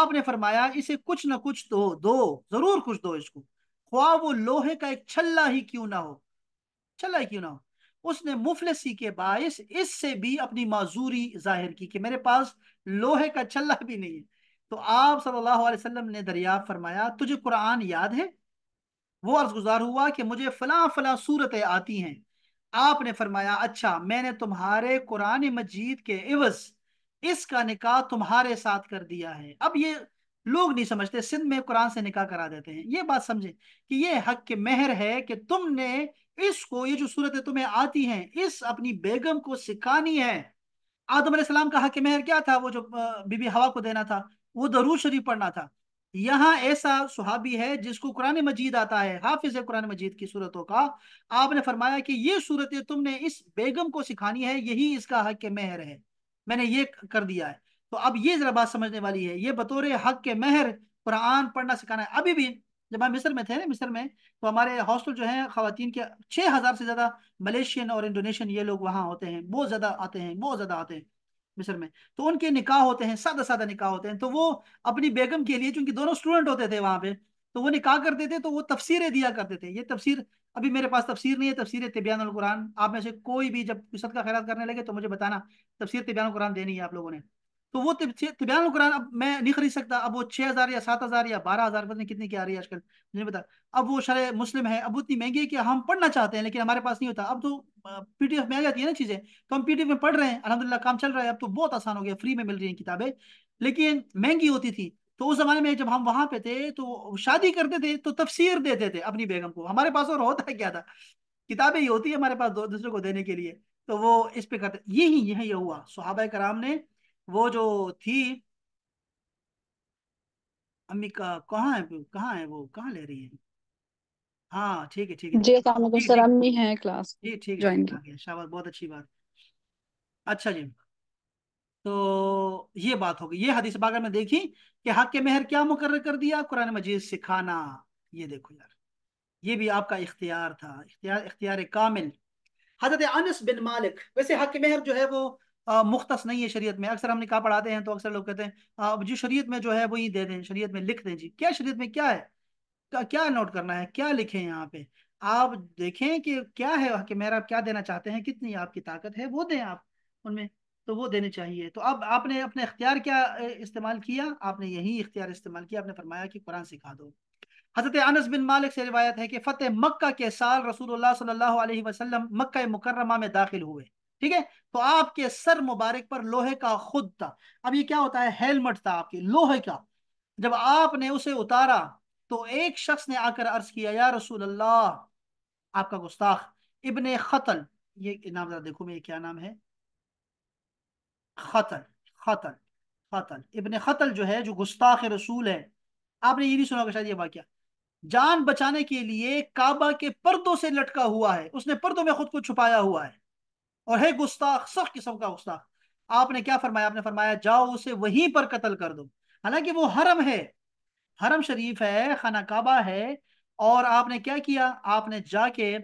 آپ نے فرمایا اسے کچھ نہ کچھ دو دو ضرور کچھ دو اس کو خواہ وہ لوہے کا ایک چھلا ہی کیوں نہ ہو چھلا ہی کیوں نہ ہو اس نے مفلسی کے باعث اس سے بھی اپنی معذوری ظاہر کی کہ میرے پاس لوہے کا چلہ بھی نہیں ہے تو آپ صلی اللہ علیہ وسلم نے دریافت فرمایا تجھے قرآن یاد ہے وہ عرض گزار ہوا کہ مجھے فلاں فلاں صورتیں آتی ہیں آپ نے فرمایا اچھا میں نے تمہارے قرآن مجید کے عوض اس کا نکاح تمہارے ساتھ کر دیا ہے اب یہ لوگ نہیں سمجھتے سندھ میں قرآن سے نکاح کرا دیتے ہیں یہ بات سمجھیں کہ یہ حق کے مہر ہے کہ تم نے اس کو یہ جو صورتیں تمہیں آتی ہیں اس اپنی بیگم کو سکھانی ہے آدم علیہ السلام کا حق مہر کیا تھا وہ جو بی بی ہوا کو دینا تھا وہ درود شریف پڑھنا تھا یہاں ایسا صحابی ہے جس کو قرآن مجید آتا ہے حافظ قرآن مجید کی صورتوں کا آپ نے فرمایا کہ یہ صورتیں تم نے اس بیگم کو سکھانی ہے یہی اس کا حق مہر ہے میں نے یہ کر دیا ہے تو اب یہ ذرا بات سمجھنے والی ہے یہ بطور حق مہر قرآن پڑھنا سکھانا ہے ابھی بھی جب ہم مصر میں تھے نا مصر میں تو ہمارے ہاسٹل جو ہیں خواتین کے چھ ہزار سے زیادہ ملیشین اور انڈونیشین یہ لوگ وہاں ہوتے ہیں بہت زیادہ آتے ہیں بہت زیادہ آتے ہیں مصر میں تو ان کے نکاح ہوتے ہیں سادہ سادہ نکاح ہوتے ہیں تو وہ اپنی بیگم کے لیے چونکہ دونوں اسٹوڈنٹ ہوتے تھے وہاں پہ تو وہ نکاح کرتے تھے تو وہ تفسیریں دیا کرتے تھے یہ تفسیر ابھی میرے پاس تفسیر نہیں ہے تفسیر طبیان القرآن آپ میں سے کوئی بھی جب صدقہ خیرات کرنے لگے تو مجھے بتانا تفسیر طبیان القرآن دینی ہے آپ لوگوں نے تو وہ طبیان قرآن اب میں نہیں خرید سکتا اب وہ چھ ہزار یا سات ہزار یا بارہ ہزار پتہ نہیں کتنے کی آ رہی ہے آج کل مجھے اب وہ شرح مسلم ہے اب اتنی مہنگی ہے کہ ہم پڑھنا چاہتے ہیں لیکن ہمارے پاس نہیں ہوتا اب تو پی ٹی ایف میں آ جاتی ہے نا چیزیں تو ہم پی ٹی ایف میں پڑھ رہے ہیں الحمد للہ کام چل رہا ہے اب تو بہت آسان ہو گیا فری میں مل رہی ہیں کتابیں لیکن مہنگی ہوتی تھی تو اس زمانے میں جب ہم وہاں پہ تھے تو شادی کرتے تھے تو تفسیر دیتے تھے اپنی بیگم کو ہمارے پاس اور ہوتا ہے کیا تھا کتابیں ہی ہوتی ہیں ہمارے پاس دوسرے کو دینے کے لیے تو وہ اس پہ کرتے یہی یہی یہ ہوا صحابہ کرام نے وہ جو تھی امی کا کہاں ہے کہاں ہے وہ کہاں لے رہی ہیں ہاں ٹھیک ہے ٹھیک ہے جی السلام علیکم جی۔ سر امی ہیں کلاس جی ٹھیک ہے جوائن کی شاباش بہت اچھی بات اچھا جی تو یہ بات ہوگی یہ حدیث باغ میں دیکھی کہ حق کے مہر کیا مقرر کر دیا قرآن مجید سکھانا یہ دیکھو یار یہ بھی آپ کا اختیار تھا اختیار اختیار کامل حضرت انس بن مالک ویسے حق کے مہر جو ہے وہ مختص نہیں ہے شریعت میں اکثر ہم نکاح پڑھاتے ہیں تو اکثر لوگ کہتے ہیں جی شریعت میں جو ہے وہی دے دیں شریعت میں لکھ دیں جی کیا شریعت میں کیا ہے کیا نوٹ کرنا ہے کیا لکھیں یہاں پہ آپ دیکھیں کہ کیا ہے کہ میرا کیا دینا چاہتے ہیں کتنی آپ کی طاقت ہے وہ دیں آپ ان میں تو وہ دینے چاہیے تو اب آپ نے اپنے اختیار کیا استعمال کیا آپ نے یہی اختیار استعمال کیا آپ نے فرمایا کہ قرآن سکھا دو حضرت انس بن مالک سے روایت ہے کہ فتح مکہ کے سال رسول اللہ صلی اللہ علیہ وسلم مکہ مکرمہ میں داخل ہوئے ٹھیک ہے تو آپ کے سر مبارک پر لوہے کا خود تھا اب یہ کیا ہوتا ہے ہیلمٹ تھا آپ کے لوہے کا جب آپ نے اسے اتارا تو ایک شخص نے آ کر عرض کیا یا رسول اللہ آپ کا گستاخ ابن خطل یہ نام ذرا دیکھو میں یہ کیا نام ہے خطل خطل خطل ابن خطل جو ہے جو گستاخ رسول ہے آپ نے یہ نہیں سنا ہوگا شاید یہ واقعہ جان بچانے کے لیے کعبہ کے پردوں سے لٹکا ہوا ہے اس نے پردوں میں خود کو چھپایا ہوا ہے اور ہے گستاخ سخت قسم کا گستاخ آپ نے کیا فرمایا آپ نے فرمایا جاؤ اسے وہیں پر قتل کر دو حالانکہ وہ حرم ہے حرم شریف ہے خانہ کعبہ ہے اور آپ نے کیا کیا آپ نے جا کے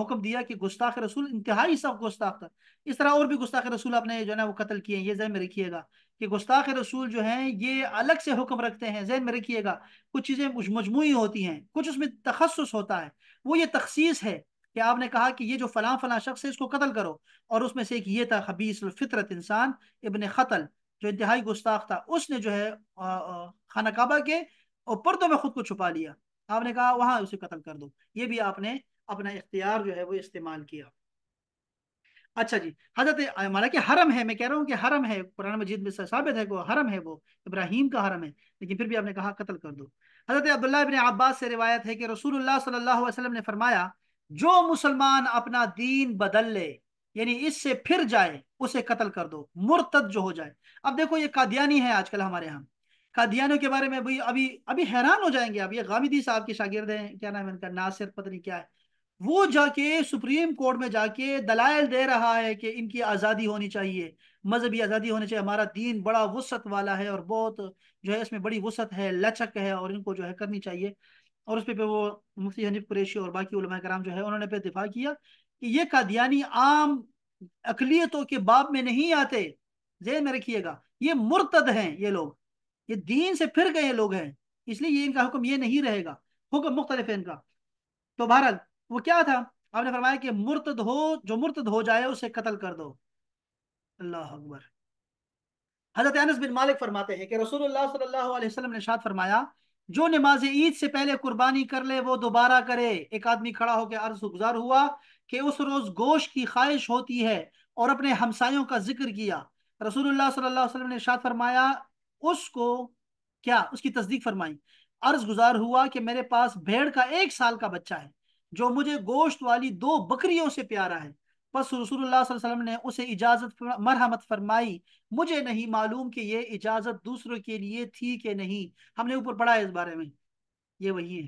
حکم دیا کہ گستاخ رسول انتہائی سخت گستاخ تھا اس طرح اور بھی گستاخ رسول آپ نے جو ہے نا وہ قتل کیے ہیں یہ ذہن میں رکھیے گا کہ گستاخ رسول جو ہیں یہ الگ سے حکم رکھتے ہیں ذہن میں رکھیے گا کچھ چیزیں مجموعی ہوتی ہیں کچھ اس میں تخصص ہوتا ہے وہ یہ تخصیص ہے کہ آپ نے کہا کہ یہ جو فلاں فلاں شخص ہے اس کو قتل کرو اور اس میں سے ایک یہ تھا خبیص الفطرت انسان ابن قتل جو انتہائی گستاخ تھا اس نے جو ہے خانہ کعبہ کے پردوں میں خود کو چھپا لیا آپ نے کہا وہاں اسے قتل کر دو یہ بھی آپ نے اپنا اختیار جو ہے وہ استعمال کیا اچھا جی حضرت مانا کہ حرم ہے میں کہہ رہا ہوں کہ حرم ہے قرآن مجید میں ثابت ہے کہ وہ حرم ہے وہ ابراہیم کا حرم ہے لیکن پھر بھی آپ نے کہا قتل کر دو حضرت عبداللہ ابن عباس سے روایت ہے کہ رسول اللہ صلی اللہ علیہ وسلم نے فرمایا جو مسلمان اپنا دین بدل لے یعنی اس سے پھر جائے اسے قتل کر دو مرتد جو ہو جائے اب دیکھو یہ قادیانی ہے آج کل ہمارے ہم قادیانیوں کے بارے میں ابھی ابھی حیران ہو جائیں گے اب یہ غامدی صاحب شاگرد ہیں کیا نام ہے ان کا ناصر پتہ نہیں کیا ہے وہ جا کے سپریم کورٹ میں جا کے دلائل دے رہا ہے کہ ان کی آزادی ہونی چاہیے مذہبی آزادی ہونی چاہیے ہمارا دین بڑا وسط والا ہے اور بہت جو ہے اس میں بڑی وسط ہے لچک ہے اور ان کو جو ہے کرنی چاہیے اور اس پہ پہ وہ مفتی حنیف قریشی اور باقی علماء کرام جو ہے انہوں نے پہ دفاع کیا کہ یہ قادیانی عام اقلیتوں کے باب میں نہیں آتے ذہن میں رکھیے گا یہ مرتد ہیں یہ لوگ یہ دین سے پھر گئے لوگ ہیں اس لیے یہ ان کا حکم یہ نہیں رہے گا حکم مختلف ہے ان کا تو بہرحال وہ کیا تھا آپ نے فرمایا کہ مرتد ہو جو مرتد ہو جائے اسے قتل کر دو اللہ اکبر حضرت انس بن مالک فرماتے ہیں کہ رسول اللہ صلی اللہ علیہ وسلم نے شاد فرمایا جو نماز عید سے پہلے قربانی کر لے وہ دوبارہ کرے ایک آدمی کھڑا ہو کے عرض گزار ہوا کہ اس روز گوشت کی خواہش ہوتی ہے اور اپنے ہمسایوں کا ذکر کیا رسول اللہ صلی اللہ علیہ وسلم نے ارشاد فرمایا اس کو کیا اس کی تصدیق فرمائی عرض گزار ہوا کہ میرے پاس بھیڑ کا ایک سال کا بچہ ہے جو مجھے گوشت والی دو بکریوں سے پیارا ہے پس رسول اللہ صلی اللہ علیہ وسلم نے اسے اجازت مرحمت فرمائی مجھے نہیں معلوم کہ یہ اجازت دوسروں کے لیے تھی کہ نہیں ہم نے اوپر پڑھا ہے ہے اس بارے میں یہ وہی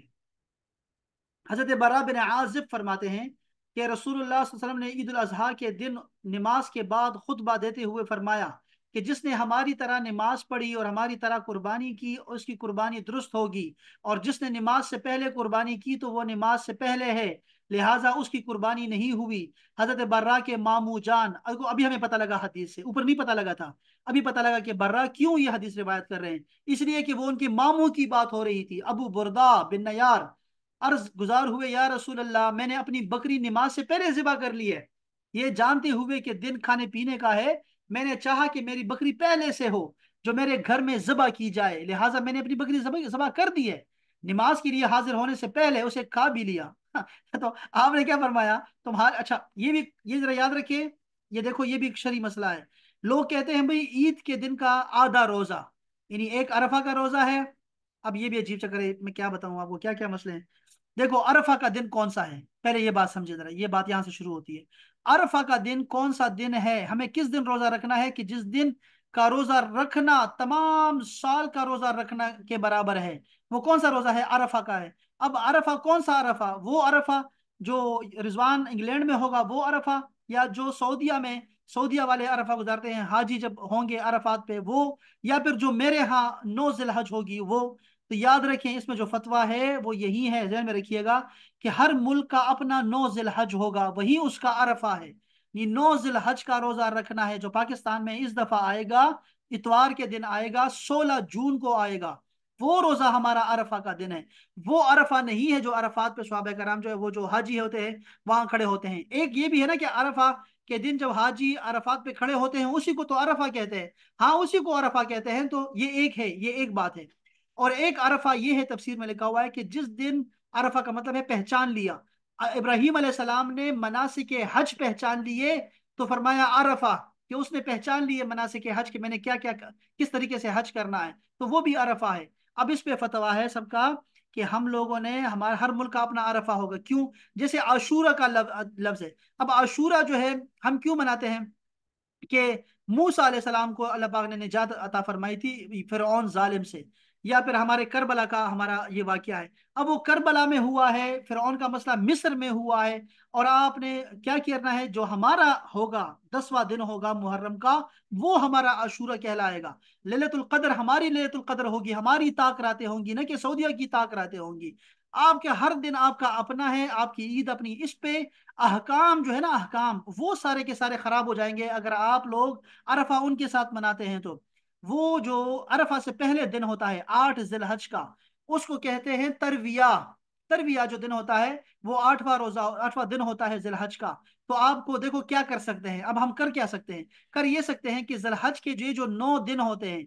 حضرت بن عازب فرماتے ہیں کہ رسول اللہ صلی اللہ علیہ وسلم نے عید الاضحیٰ کے دن نماز کے بعد خطبہ دیتے ہوئے فرمایا کہ جس نے ہماری طرح نماز پڑھی اور ہماری طرح قربانی کی اس کی قربانی درست ہوگی اور جس نے نماز سے پہلے قربانی کی تو وہ نماز سے پہلے ہے لہٰذا اس کی قربانی نہیں ہوئی حضرت برا کے مامو جان ابھی ہمیں پتہ لگا حدیث سے اوپر نہیں پتہ لگا تھا ابھی پتہ لگا کہ برا کیوں یہ حدیث روایت کر رہے ہیں اس لیے کہ وہ ان کے ماموں کی بات ہو رہی تھی ابو بردا بن نیار عرض گزار ہوئے یا رسول اللہ میں نے اپنی بکری نماز سے پہلے ذبح کر لی ہے یہ جانتے ہوئے کہ دن کھانے پینے کا ہے میں نے چاہا کہ میری بکری پہلے سے ہو جو میرے گھر میں ذبح کی جائے لہٰذا میں نے اپنی بکری ذبح کر دی ہے نماز کے لیے حاضر ہونے سے پہلے اسے کھا بھی لیا تو آپ نے کیا فرمایا تمہارا اچھا یہ بھی یہ ذرا یاد رکھیے یہ دیکھو یہ بھی ایک شرعی مسئلہ ہے لوگ کہتے ہیں بھئی عید کے دن کا آدھا روزہ یعنی ایک عرفہ کا روزہ ہے اب یہ بھی عجیب چکر ہے میں کیا بتاؤں آپ کو کیا کیا مسئلے ہیں دیکھو عرفہ کا دن کون سا ہے پہلے یہ بات سمجھے ذرا یہ بات یہاں سے شروع ہوتی ہے عرفہ کا دن کون سا دن ہے ہمیں کس دن روزہ رکھنا ہے کہ جس دن کا روزہ رکھنا تمام سال کا روزہ رکھنا کے برابر ہے وہ کون سا روزہ ہے عرفہ کا ہے اب عرفہ کون سا عرفہ وہ عرفہ جو رضوان انگلینڈ میں ہوگا وہ عرفہ یا جو سعودیہ میں سعودیہ والے عرفہ گزارتے ہیں حاجی جب ہوں گے عرفات پہ وہ یا پھر جو میرے ہاں نو ذی الحج ہوگی وہ تو یاد رکھیں اس میں جو فتویٰ ہے وہ یہی ہے ذہن میں رکھیے گا کہ ہر ملک کا اپنا نو ذی الحج ہوگا وہی اس کا عرفہ ہے یہ یعنی نو ذی الحج کا روزہ رکھنا ہے جو پاکستان میں اس دفعہ آئے گا اتوار کے دن آئے گا سولہ جون کو آئے گا وہ روزہ ہمارا عرفہ کا دن ہے وہ عرفہ نہیں ہے جو عرفات پہ صحابہ کرام جو ہے وہ جو حاجی ہوتے ہیں وہاں کھڑے ہوتے ہیں ایک یہ بھی ہے نا کہ عرفہ کے دن جب حاجی عرفات پہ کھڑے ہوتے ہیں اسی کو تو عرفہ کہتے ہیں ہاں اسی کو عرفہ کہتے ہیں تو یہ ایک ہے یہ ایک بات ہے اور ایک عرفہ یہ ہے تفسیر میں لکھا ہوا ہے کہ جس دن عرفہ کا مطلب ہے پہچان لیا ابراہیم علیہ السلام نے مناسب کے حج پہچان لیے تو فرمایا عرفہ کہ اس نے پہچان لیے مناسب کے حج کہ میں نے کیا کیا کس طریقے سے حج کرنا ہے تو وہ بھی عرفہ ہے اب اس پہ فتویٰ ہے سب کا کہ ہم لوگوں نے ہمارا ہر ملک کا اپنا عرفہ ہوگا کیوں جیسے عاشورہ کا لفظ ہے اب عاشورہ جو ہے ہم کیوں مناتے ہیں کہ موسیٰ علیہ السلام کو اللہ پاک نے نجات عطا فرمائی تھی فرعون ظالم سے یا پھر ہمارے کربلا کا ہمارا یہ واقعہ ہے اب وہ کربلا میں ہوا ہے پھر ان کا مسئلہ مصر میں ہوا ہے اور آپ نے کیا کرنا ہے جو ہمارا ہوگا دسواں دن ہوگا محرم کا وہ ہمارا عشورہ کہلائے گا للت القدر ہماری للت القدر ہوگی ہماری طاق راتیں ہوں گی نہ کہ سعودیہ کی طاق راتے ہوں گی آپ کے ہر دن آپ کا اپنا ہے آپ کی عید اپنی اس پہ احکام جو ہے نا احکام وہ سارے کے سارے خراب ہو جائیں گے اگر آپ لوگ عرفہ ان کے ساتھ مناتے ہیں تو وہ جو عرفہ سے پہلے دن ہوتا ہے آٹھ الحج کا اس کو کہتے ہیں ترویہ ترویہ جو دن ہوتا ہے وہ آٹھواں روزہ آٹھواں دن ہوتا ہے ذی الحج کا تو آپ کو دیکھو کیا کر سکتے ہیں اب ہم کر کیا سکتے ہیں کر یہ سکتے ہیں کہ الحج کے جو نو دن ہوتے ہیں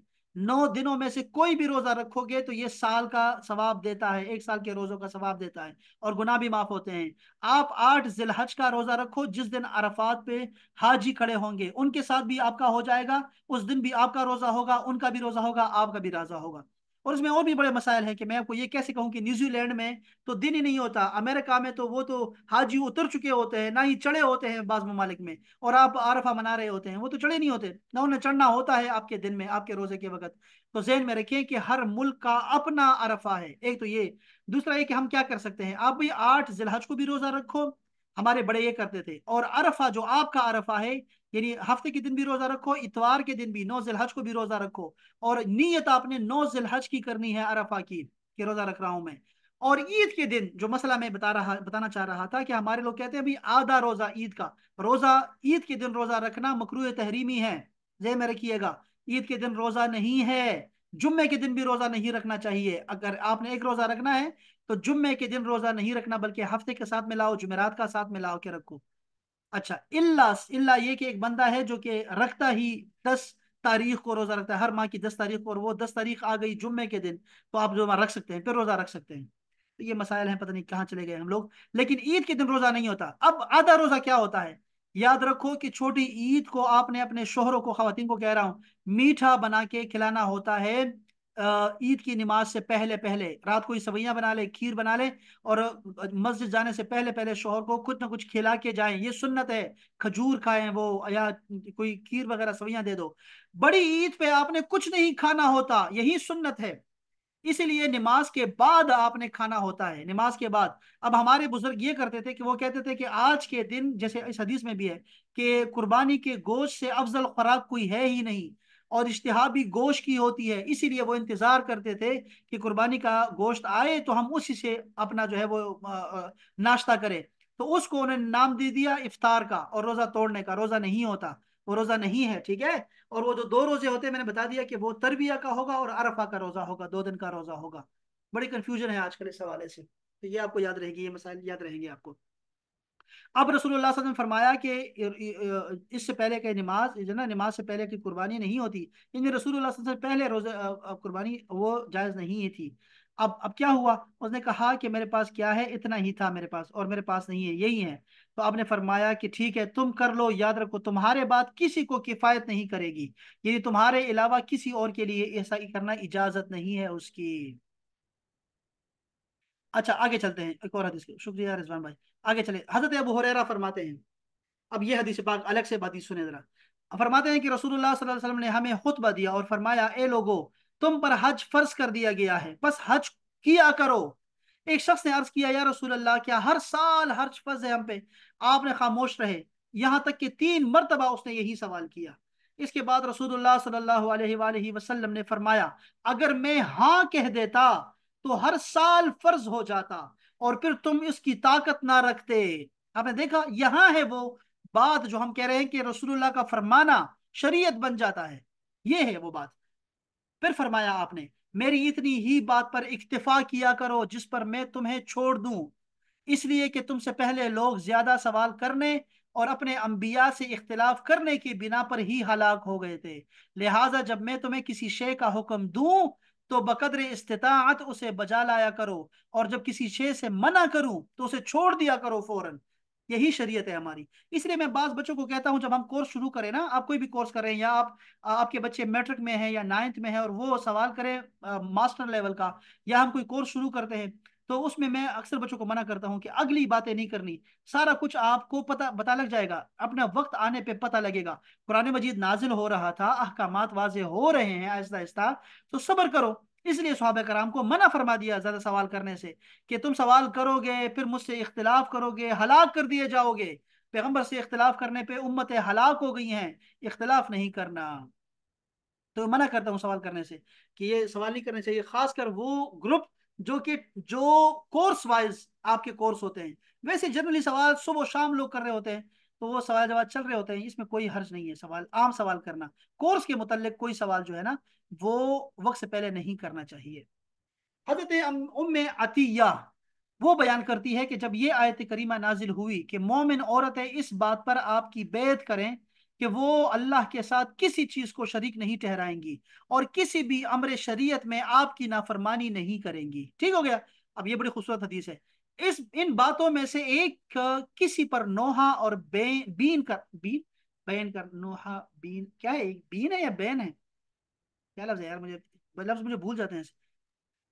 نو دنوں میں سے کوئی بھی روزہ رکھو گے تو یہ سال کا ثواب دیتا ہے ایک سال کے روزوں کا ثواب دیتا ہے اور گناہ بھی معاف ہوتے ہیں آپ آٹھ ذیل کا روزہ رکھو جس دن عرفات پہ حاجی کھڑے ہوں گے ان کے ساتھ بھی آپ کا ہو جائے گا اس دن بھی آپ کا روزہ ہوگا ان کا بھی روزہ ہوگا آپ کا بھی روزہ ہوگا اور اس میں اور بھی بڑے مسائل ہیں کہ میں آپ کو یہ کیسے کہوں کہ نیوزی لینڈ میں تو دن ہی نہیں ہوتا امریکہ میں تو وہ تو حاجی اتر چکے ہوتے ہیں نہ ہی چڑھے ہوتے ہیں بعض ممالک میں اور آپ عرفہ منا رہے ہوتے ہیں وہ تو چڑھے نہیں ہوتے نہ انہیں چڑھنا ہوتا ہے آپ کے دن میں آپ کے روزے کے وقت تو ذہن میں رکھیں کہ ہر ملک کا اپنا عرفہ ہے ایک تو یہ دوسرا یہ کہ ہم کیا کر سکتے ہیں آپ بھی آٹھ الحج کو بھی روزہ رکھو ہمارے بڑے یہ کرتے تھے اور عرفہ جو آپ کا عرفہ ہے یعنی ہفتے کے دن بھی روزہ رکھو اتوار کے دن بھی نو الحج کو بھی روزہ رکھو اور نیت آپ نے نو ذلحج کی کرنی ہے عرفہ کی کہ روزہ رکھ رہا ہوں میں اور عید کے دن جو مسئلہ میں بتا رہا بتانا چاہ رہا تھا کہ ہمارے لوگ کہتے ہیں بھی آدھا روزہ عید کا روزہ عید کے دن روزہ رکھنا مکرو تحریمی ہے ذہن میں رکھیے گا عید کے دن روزہ نہیں ہے جمعے کے دن بھی روزہ نہیں رکھنا چاہیے اگر آپ نے ایک روزہ رکھنا ہے تو جمعے کے دن روزہ نہیں رکھنا بلکہ ہفتے کے ساتھ ملاؤ جمعرات کا ساتھ ملاؤ کے رکھو اچھا اللہ اللہ یہ کہ ایک بندہ ہے جو کہ رکھتا ہی دس تاریخ کو روزہ رکھتا ہے ہر ماہ کی دس تاریخ کو وہ دس تاریخ آ گئی جمعے کے دن تو آپ جو رکھ سکتے ہیں پھر روزہ رکھ سکتے ہیں یہ مسائل ہیں پتہ نہیں کہاں چلے گئے ہم لوگ لیکن عید کے دن روزہ نہیں ہوتا اب آدھا روزہ کیا ہوتا ہے یاد رکھو کہ چھوٹی عید کو آپ نے اپنے شوہروں کو خواتین کو کہہ رہا ہوں میٹھا بنا کے کھلانا ہوتا ہے عید کی نماز سے پہلے پہلے رات کو ہی سویاں بنا لے کھیر بنا لے اور مسجد جانے سے پہلے پہلے شوہر کو کچھ نہ کچھ کھلا کے جائیں یہ سنت ہے کھجور کھائیں وہ یا کوئی کھیر وغیرہ سویاں دے دو بڑی عید پہ آپ نے کچھ نہیں کھانا ہوتا یہی سنت ہے اسی لیے نماز کے بعد آپ نے کھانا ہوتا ہے نماز کے بعد اب ہمارے بزرگ یہ کرتے تھے کہ وہ کہتے تھے کہ آج کے دن جیسے اس حدیث میں بھی ہے کہ قربانی کے گوشت سے افضل خوراک کوئی ہے ہی نہیں اور اشتہا بھی گوشت کی ہوتی ہے اسی لیے وہ انتظار کرتے تھے کہ قربانی کا گوشت آئے تو ہم اسی سے اپنا جو ہے وہ ناشتہ کرے تو اس کو انہیں نام دے دیا افطار کا اور روزہ توڑنے کا روزہ نہیں ہوتا وہ روزہ نہیں ہے ٹھیک ہے اور وہ جو دو روزے ہوتے میں نے بتا دیا کہ وہ تربیہ کا ہوگا اور عرفہ کا روزہ ہوگا دو دن کا روزہ ہوگا بڑی کنفیوژن ہے آج کل اس حوالے سے تو یہ آپ کو یاد رہے گی یہ مسائل یاد رہیں گے آپ کو اب رسول اللہ صلی اللہ علیہ وسلم فرمایا کہ اس سے پہلے نماز سے پہلے کی قربانی نہیں ہوتی یعنی رسول اللہ صلی اللہ علیہ وسلم پہلے قربانی وہ جائز نہیں تھی اب اب کیا ہوا اس نے کہا کہ میرے پاس کیا ہے اتنا ہی تھا میرے پاس اور میرے پاس نہیں ہے یہی ہے تو آپ نے فرمایا کہ ٹھیک ہے تم کر لو یاد رکھو تمہارے بعد کسی کو کفایت نہیں کرے گی یعنی تمہارے علاوہ کسی اور کے لیے ایسا کرنا اجازت نہیں ہے اس کی اچھا آگے چلتے ہیں ایک اور حدیث شکریہ رضوان بھائی آگے چلے حضرت ابو حریرہ فرماتے ہیں اب یہ حدیث پاک الگ سے بات سنے ذرا فرماتے ہیں کہ رسول اللہ صلی اللہ علیہ وسلم نے ہمیں خطبہ دیا اور فرمایا اے لوگو تم پر حج فرض کر دیا گیا ہے بس حج کیا کرو ایک شخص نے عرض کیا یا رسول اللہ کیا ہر سال حج فرض ہے ہم پہ آپ نے خاموش رہے یہاں تک کہ تین مرتبہ اس نے یہی سوال کیا اس کے بعد رسول اللہ صلی اللہ علیہ وآلہ وسلم نے فرمایا اگر میں ہاں کہہ دیتا تو ہر سال فرض ہو جاتا اور پھر تم اس کی طاقت نہ رکھتے آپ نے دیکھا یہاں ہے وہ بات جو ہم کہہ رہے ہیں کہ رسول اللہ کا فرمانا شریعت بن جاتا ہے یہ ہے وہ بات پھر فرمایا آپ نے میری اتنی ہی بات پر اکتفا کیا کرو جس پر میں تمہیں چھوڑ دوں اس لیے کہ تم سے پہلے لوگ زیادہ سوال کرنے اور اپنے انبیاء سے اختلاف کرنے کی بنا پر ہی ہلاک ہو گئے تھے لہٰذا جب میں تمہیں کسی شے کا حکم دوں تو بقدر استطاعت اسے بجا لایا کرو اور جب کسی شے سے منع کروں تو اسے چھوڑ دیا کرو فوراً یہی شریعت ہے ہماری اس لیے میں بعض بچوں کو کہتا ہوں جب ہم کورس شروع کریں نا آپ کوئی بھی کورس کریں یا آپ آپ کے بچے میٹرک میں ہیں یا نائنتھ میں ہیں اور وہ سوال کریں ماسٹر لیول کا یا ہم کوئی کورس شروع کرتے ہیں تو اس میں میں اکثر بچوں کو منع کرتا ہوں کہ اگلی باتیں نہیں کرنی سارا کچھ آپ کو پتہ بتا لگ جائے گا اپنا وقت آنے پہ پتہ لگے گا قرآن مجید نازل ہو رہا تھا احکامات واضح ہو رہے ہیں آہستہ آہستہ تو صبر کرو اس لیے صحابہ کرام کو منع فرما دیا زیادہ سوال کرنے سے کہ تم سوال کرو گے پھر مجھ سے اختلاف کرو گے ہلاک کر دیے جاؤ گے پیغمبر سے اختلاف کرنے پہ امتیں ہلاک ہو گئی ہیں اختلاف نہیں کرنا تو منع کرتا ہوں سوال کرنے سے کہ یہ سوال نہیں کرنے چاہیے خاص کر وہ گروپ جو کہ جو کورس وائز آپ کے کورس ہوتے ہیں ویسے جنرلی سوال صبح و شام لوگ کر رہے ہوتے ہیں تو وہ سوال جواب چل رہے ہوتے ہیں اس میں کوئی حرج نہیں ہے سوال عام سوال کرنا کورس کے متعلق کوئی سوال جو ہے نا وہ وقت سے پہلے نہیں کرنا چاہیے حضرت ام عطیہ وہ بیان کرتی ہے کہ جب یہ آیت کریمہ نازل ہوئی کہ مومن عورتیں اس بات پر آپ کی بیعت کریں کہ وہ اللہ کے ساتھ کسی چیز کو شریک نہیں ٹھہرائیں گی اور کسی بھی امر شریعت میں آپ کی نافرمانی نہیں کریں گی ٹھیک ہو گیا اب یہ بڑی خوبصورت حدیث ہے اس ان باتوں میں سے ایک کسی پر نوحا اور بین بین کر بین بین کر نوحا بین کیا ہے ایک بین ہے یا بین ہے کیا لفظ ہے یار مجھے لفظ مجھے بھول جاتے ہیں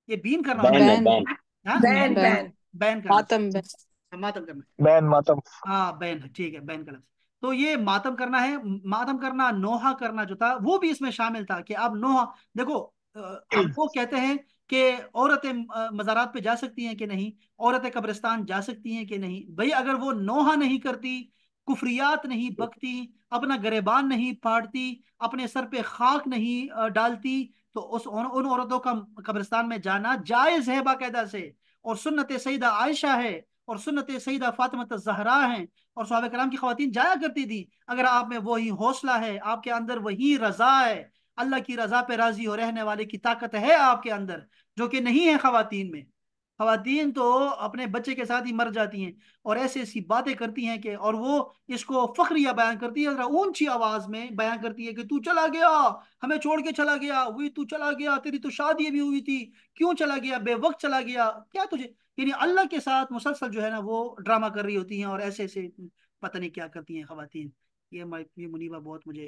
یہ بین کرنا بین ہاں؟ بین بین بین کرنا ماتم بین ہاں، ماتم کرنا بین ماتم ہاں بین ٹھیک ہے بین کا لفظ تو یہ ماتم کرنا ہے ماتم کرنا نوحہ کرنا جو تھا وہ بھی اس میں شامل تھا کہ آپ نوحہ دیکھو وہ کہتے ہیں کہ عورتیں کہ نہیں عورت قبرستان جا سکتی ہیں کہ نہیں بھئی اگر وہ نوحہ نہیں کرتی کفریات نہیں بکتی اپنا گریبان نہیں پھاڑتی اپنے سر پہ خاک نہیں ڈالتی تو ان عورتوں کا قبرستان میں جانا جائز ہے باقاعدہ سے اور سنت سیدہ عائشہ ہے اور سنت سیدہ فاطمہ زہرا ہیں اور صحابہ کرام کی خواتین جایا کرتی تھی اگر آپ میں وہی حوصلہ ہے آپ کے اندر وہی رضا ہے اللہ کی رضا پہ راضی ہو رہنے والے کی طاقت ہے آپ کے اندر جو کہ نہیں خواتین میں خواتین تو اپنے بچے کے ساتھ ہی مر جاتی ہیں اور ایسی ایسی باتیں کرتی ہیں کہ اور وہ اس کو فخریہ بیان کرتی ہے اونچی آواز میں بیان کرتی ہے کہ تو چلا گیا ہمیں چھوڑ کے چلا گیا تو چلا گیا تیری تو شادی بھی ہوئی تھی کیوں چلا گیا بے وقت چلا گیا کیا تجھے یعنی اللہ کے ساتھ مسلسل جو ہے نا وہ ڈرامہ کر رہی ہوتی ہیں اور ایسے ایسے پتہ نہیں کیا کرتی ہیں خواتین یہ منیبہ بہت مجھے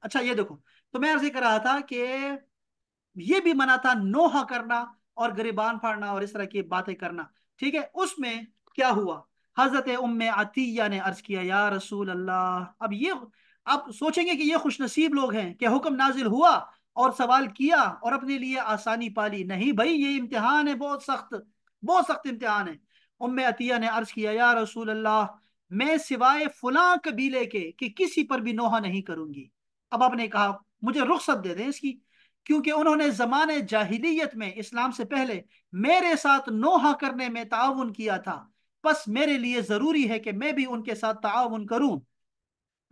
اچھا یہ دیکھو تو میں کر رہا تھا کہ یہ بھی منع تھا نوحہ کرنا اور گریبان پھاڑنا اور اس طرح کی باتیں کرنا ٹھیک ہے اس میں کیا ہوا حضرت ام عطیہ نے عرض کیا یا رسول اللہ اب یہ آپ سوچیں گے کہ یہ خوش نصیب لوگ ہیں کہ حکم نازل ہوا اور سوال کیا اور اپنے لیے آسانی پالی نہیں بھائی یہ امتحان ہے بہت سخت بہت سخت امتحان ہے ام عطیہ نے عرض کیا یا رسول اللہ میں سوائے فلاں قبیلے کے کہ کسی پر بھی نوحہ نہیں کروں گی اب آپ نے کہا مجھے رخصت دے دیں اس کی کیونکہ انہوں نے زمانے جاہلیت میں اسلام سے پہلے میرے ساتھ نوحہ کرنے میں تعاون کیا تھا پس میرے لیے ضروری ہے کہ میں بھی ان کے ساتھ تعاون کروں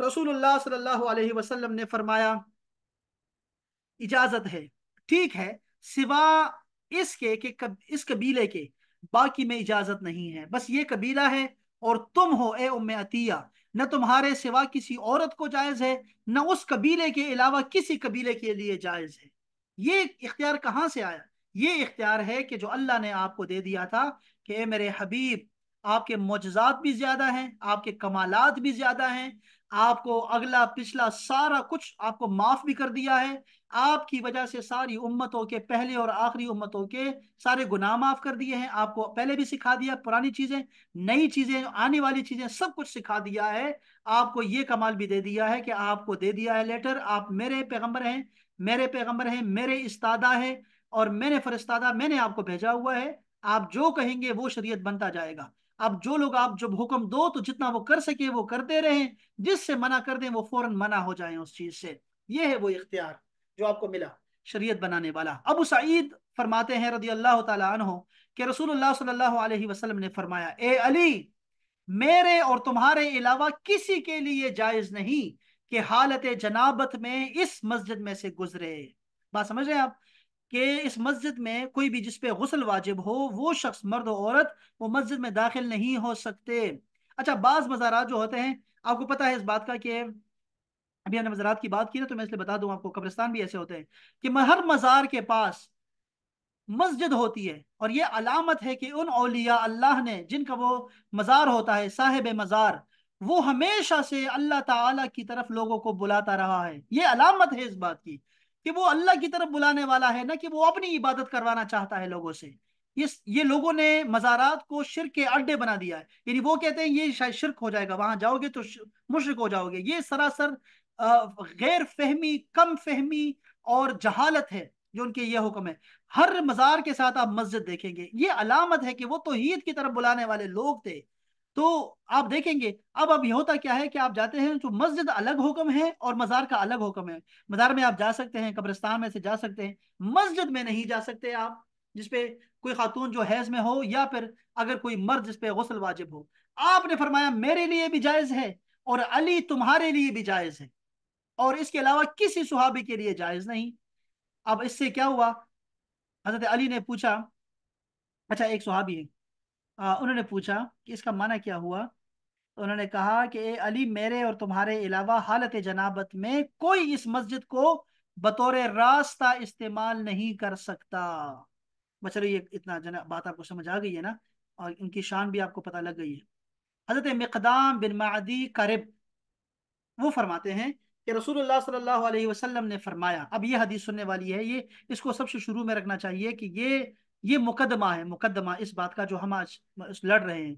رسول اللہ صلی اللہ علیہ وسلم نے فرمایا اجازت ہے ٹھیک ہے سوا اس کے کہ اس قبیلے کے باقی میں اجازت نہیں ہے بس یہ قبیلہ ہے اور تم ہو اے ام عطیہ نہ تمہارے سوا کسی عورت کو جائز ہے نہ اس قبیلے کے علاوہ کسی قبیلے کے لیے جائز ہے یہ اختیار کہاں سے آیا یہ اختیار ہے کہ جو اللہ نے آپ کو دے دیا تھا کہ اے میرے حبیب آپ کے معجزات بھی زیادہ ہیں آپ کے کمالات بھی زیادہ ہیں آپ کو اگلا پچھلا سارا کچھ آپ کو معاف بھی کر دیا ہے آپ کی وجہ سے ساری امتوں کے پہلے اور آخری امتوں کے سارے گناہ معاف کر دیے ہیں آپ کو پہلے بھی سکھا دیا پرانی چیزیں نئی چیزیں آنے والی چیزیں سب کچھ سکھا دیا ہے آپ کو یہ کمال بھی دے دیا ہے کہ آپ کو دے دیا ہے لیٹر آپ میرے پیغمبر ہیں میرے پیغمبر ہیں میرے استادہ ہیں اور میں نے فرستادہ میں نے آپ کو بھیجا ہوا ہے آپ جو کہیں گے وہ شریعت بنتا جائے گا اب جو لوگ آپ جب حکم دو تو جتنا وہ کر سکے وہ کرتے رہیں جس سے منع کر دیں وہ فوراً منع ہو جائیں اس چیز سے یہ ہے وہ اختیار جو آپ کو ملا شریعت بنانے والا ابو سعید فرماتے ہیں رضی اللہ تعالیٰ عنہ کہ رسول اللہ صلی اللہ علیہ وسلم نے فرمایا اے علی میرے اور تمہارے علاوہ کسی کے لیے جائز نہیں کہ حالت جنابت میں اس مسجد میں سے گزرے بات سمجھ رہے ہیں آپ کہ اس مسجد میں کوئی بھی جس پہ غسل واجب ہو وہ شخص مرد و عورت وہ مسجد میں داخل نہیں ہو سکتے اچھا بعض مزارات جو ہوتے ہیں آپ کو پتا ہے اس بات کا کہ ابھی ہم نے مزارات کی بات کی تو میں اس لیے بتا دوں آپ کو قبرستان بھی ایسے ہوتے ہیں کہ ہر مزار کے پاس مسجد ہوتی ہے اور یہ علامت ہے کہ ان اولیاء اللہ نے جن کا وہ مزار ہوتا ہے صاحب مزار وہ ہمیشہ سے اللہ تعالیٰ کی طرف لوگوں کو بلاتا رہا ہے یہ علامت ہے اس بات کی کہ وہ اللہ کی طرف بلانے والا ہے نہ کہ وہ اپنی عبادت کروانا چاہتا ہے لوگوں سے یہ لوگوں نے مزارات کو شرک کے اڈے بنا دیا ہے یعنی وہ کہتے ہیں یہ شاید شرک ہو جائے گا وہاں جاؤ گے تو مشرک ہو جاؤ گے یہ سراسر غیر فہمی کم فہمی اور جہالت ہے جو ان کے یہ حکم ہے ہر مزار کے ساتھ آپ مسجد دیکھیں گے یہ علامت ہے کہ وہ توحید کی طرف بلانے والے لوگ تھے تو آپ دیکھیں گے اب اب یہ ہوتا کیا ہے کہ آپ جاتے ہیں تو مسجد الگ حکم ہے اور مزار کا الگ حکم ہے مزار میں آپ جا سکتے ہیں قبرستان میں سے جا سکتے ہیں مسجد میں نہیں جا سکتے آپ جس پہ کوئی خاتون جو حیض میں ہو یا پھر اگر کوئی مرد جس پہ غسل واجب ہو آپ نے فرمایا میرے لیے بھی جائز ہے اور علی تمہارے لیے بھی جائز ہے اور اس کے علاوہ کسی صحابی کے لیے جائز نہیں اب اس سے کیا ہوا حضرت علی نے پوچھا اچھا ایک صحابی ہے انہوں نے پوچھا کہ اس کا معنی کیا ہوا تو انہوں نے کہا کہ اے علی میرے اور تمہارے علاوہ حالت جنابت میں کوئی اس مسجد کو بطور راستہ استعمال نہیں کر سکتا بچلو یہ اتنا بات آپ کو سمجھ آ گئی ہے نا اور ان کی شان بھی آپ کو پتہ لگ گئی ہے حضرت مقدام بن معدی قرب وہ فرماتے ہیں کہ رسول اللہ صلی اللہ علیہ وسلم نے فرمایا اب یہ حدیث سننے والی ہے یہ اس کو سب سے شروع میں رکھنا چاہیے کہ یہ یہ مقدمہ ہے مقدمہ اس بات کا جو ہم آج لڑ رہے ہیں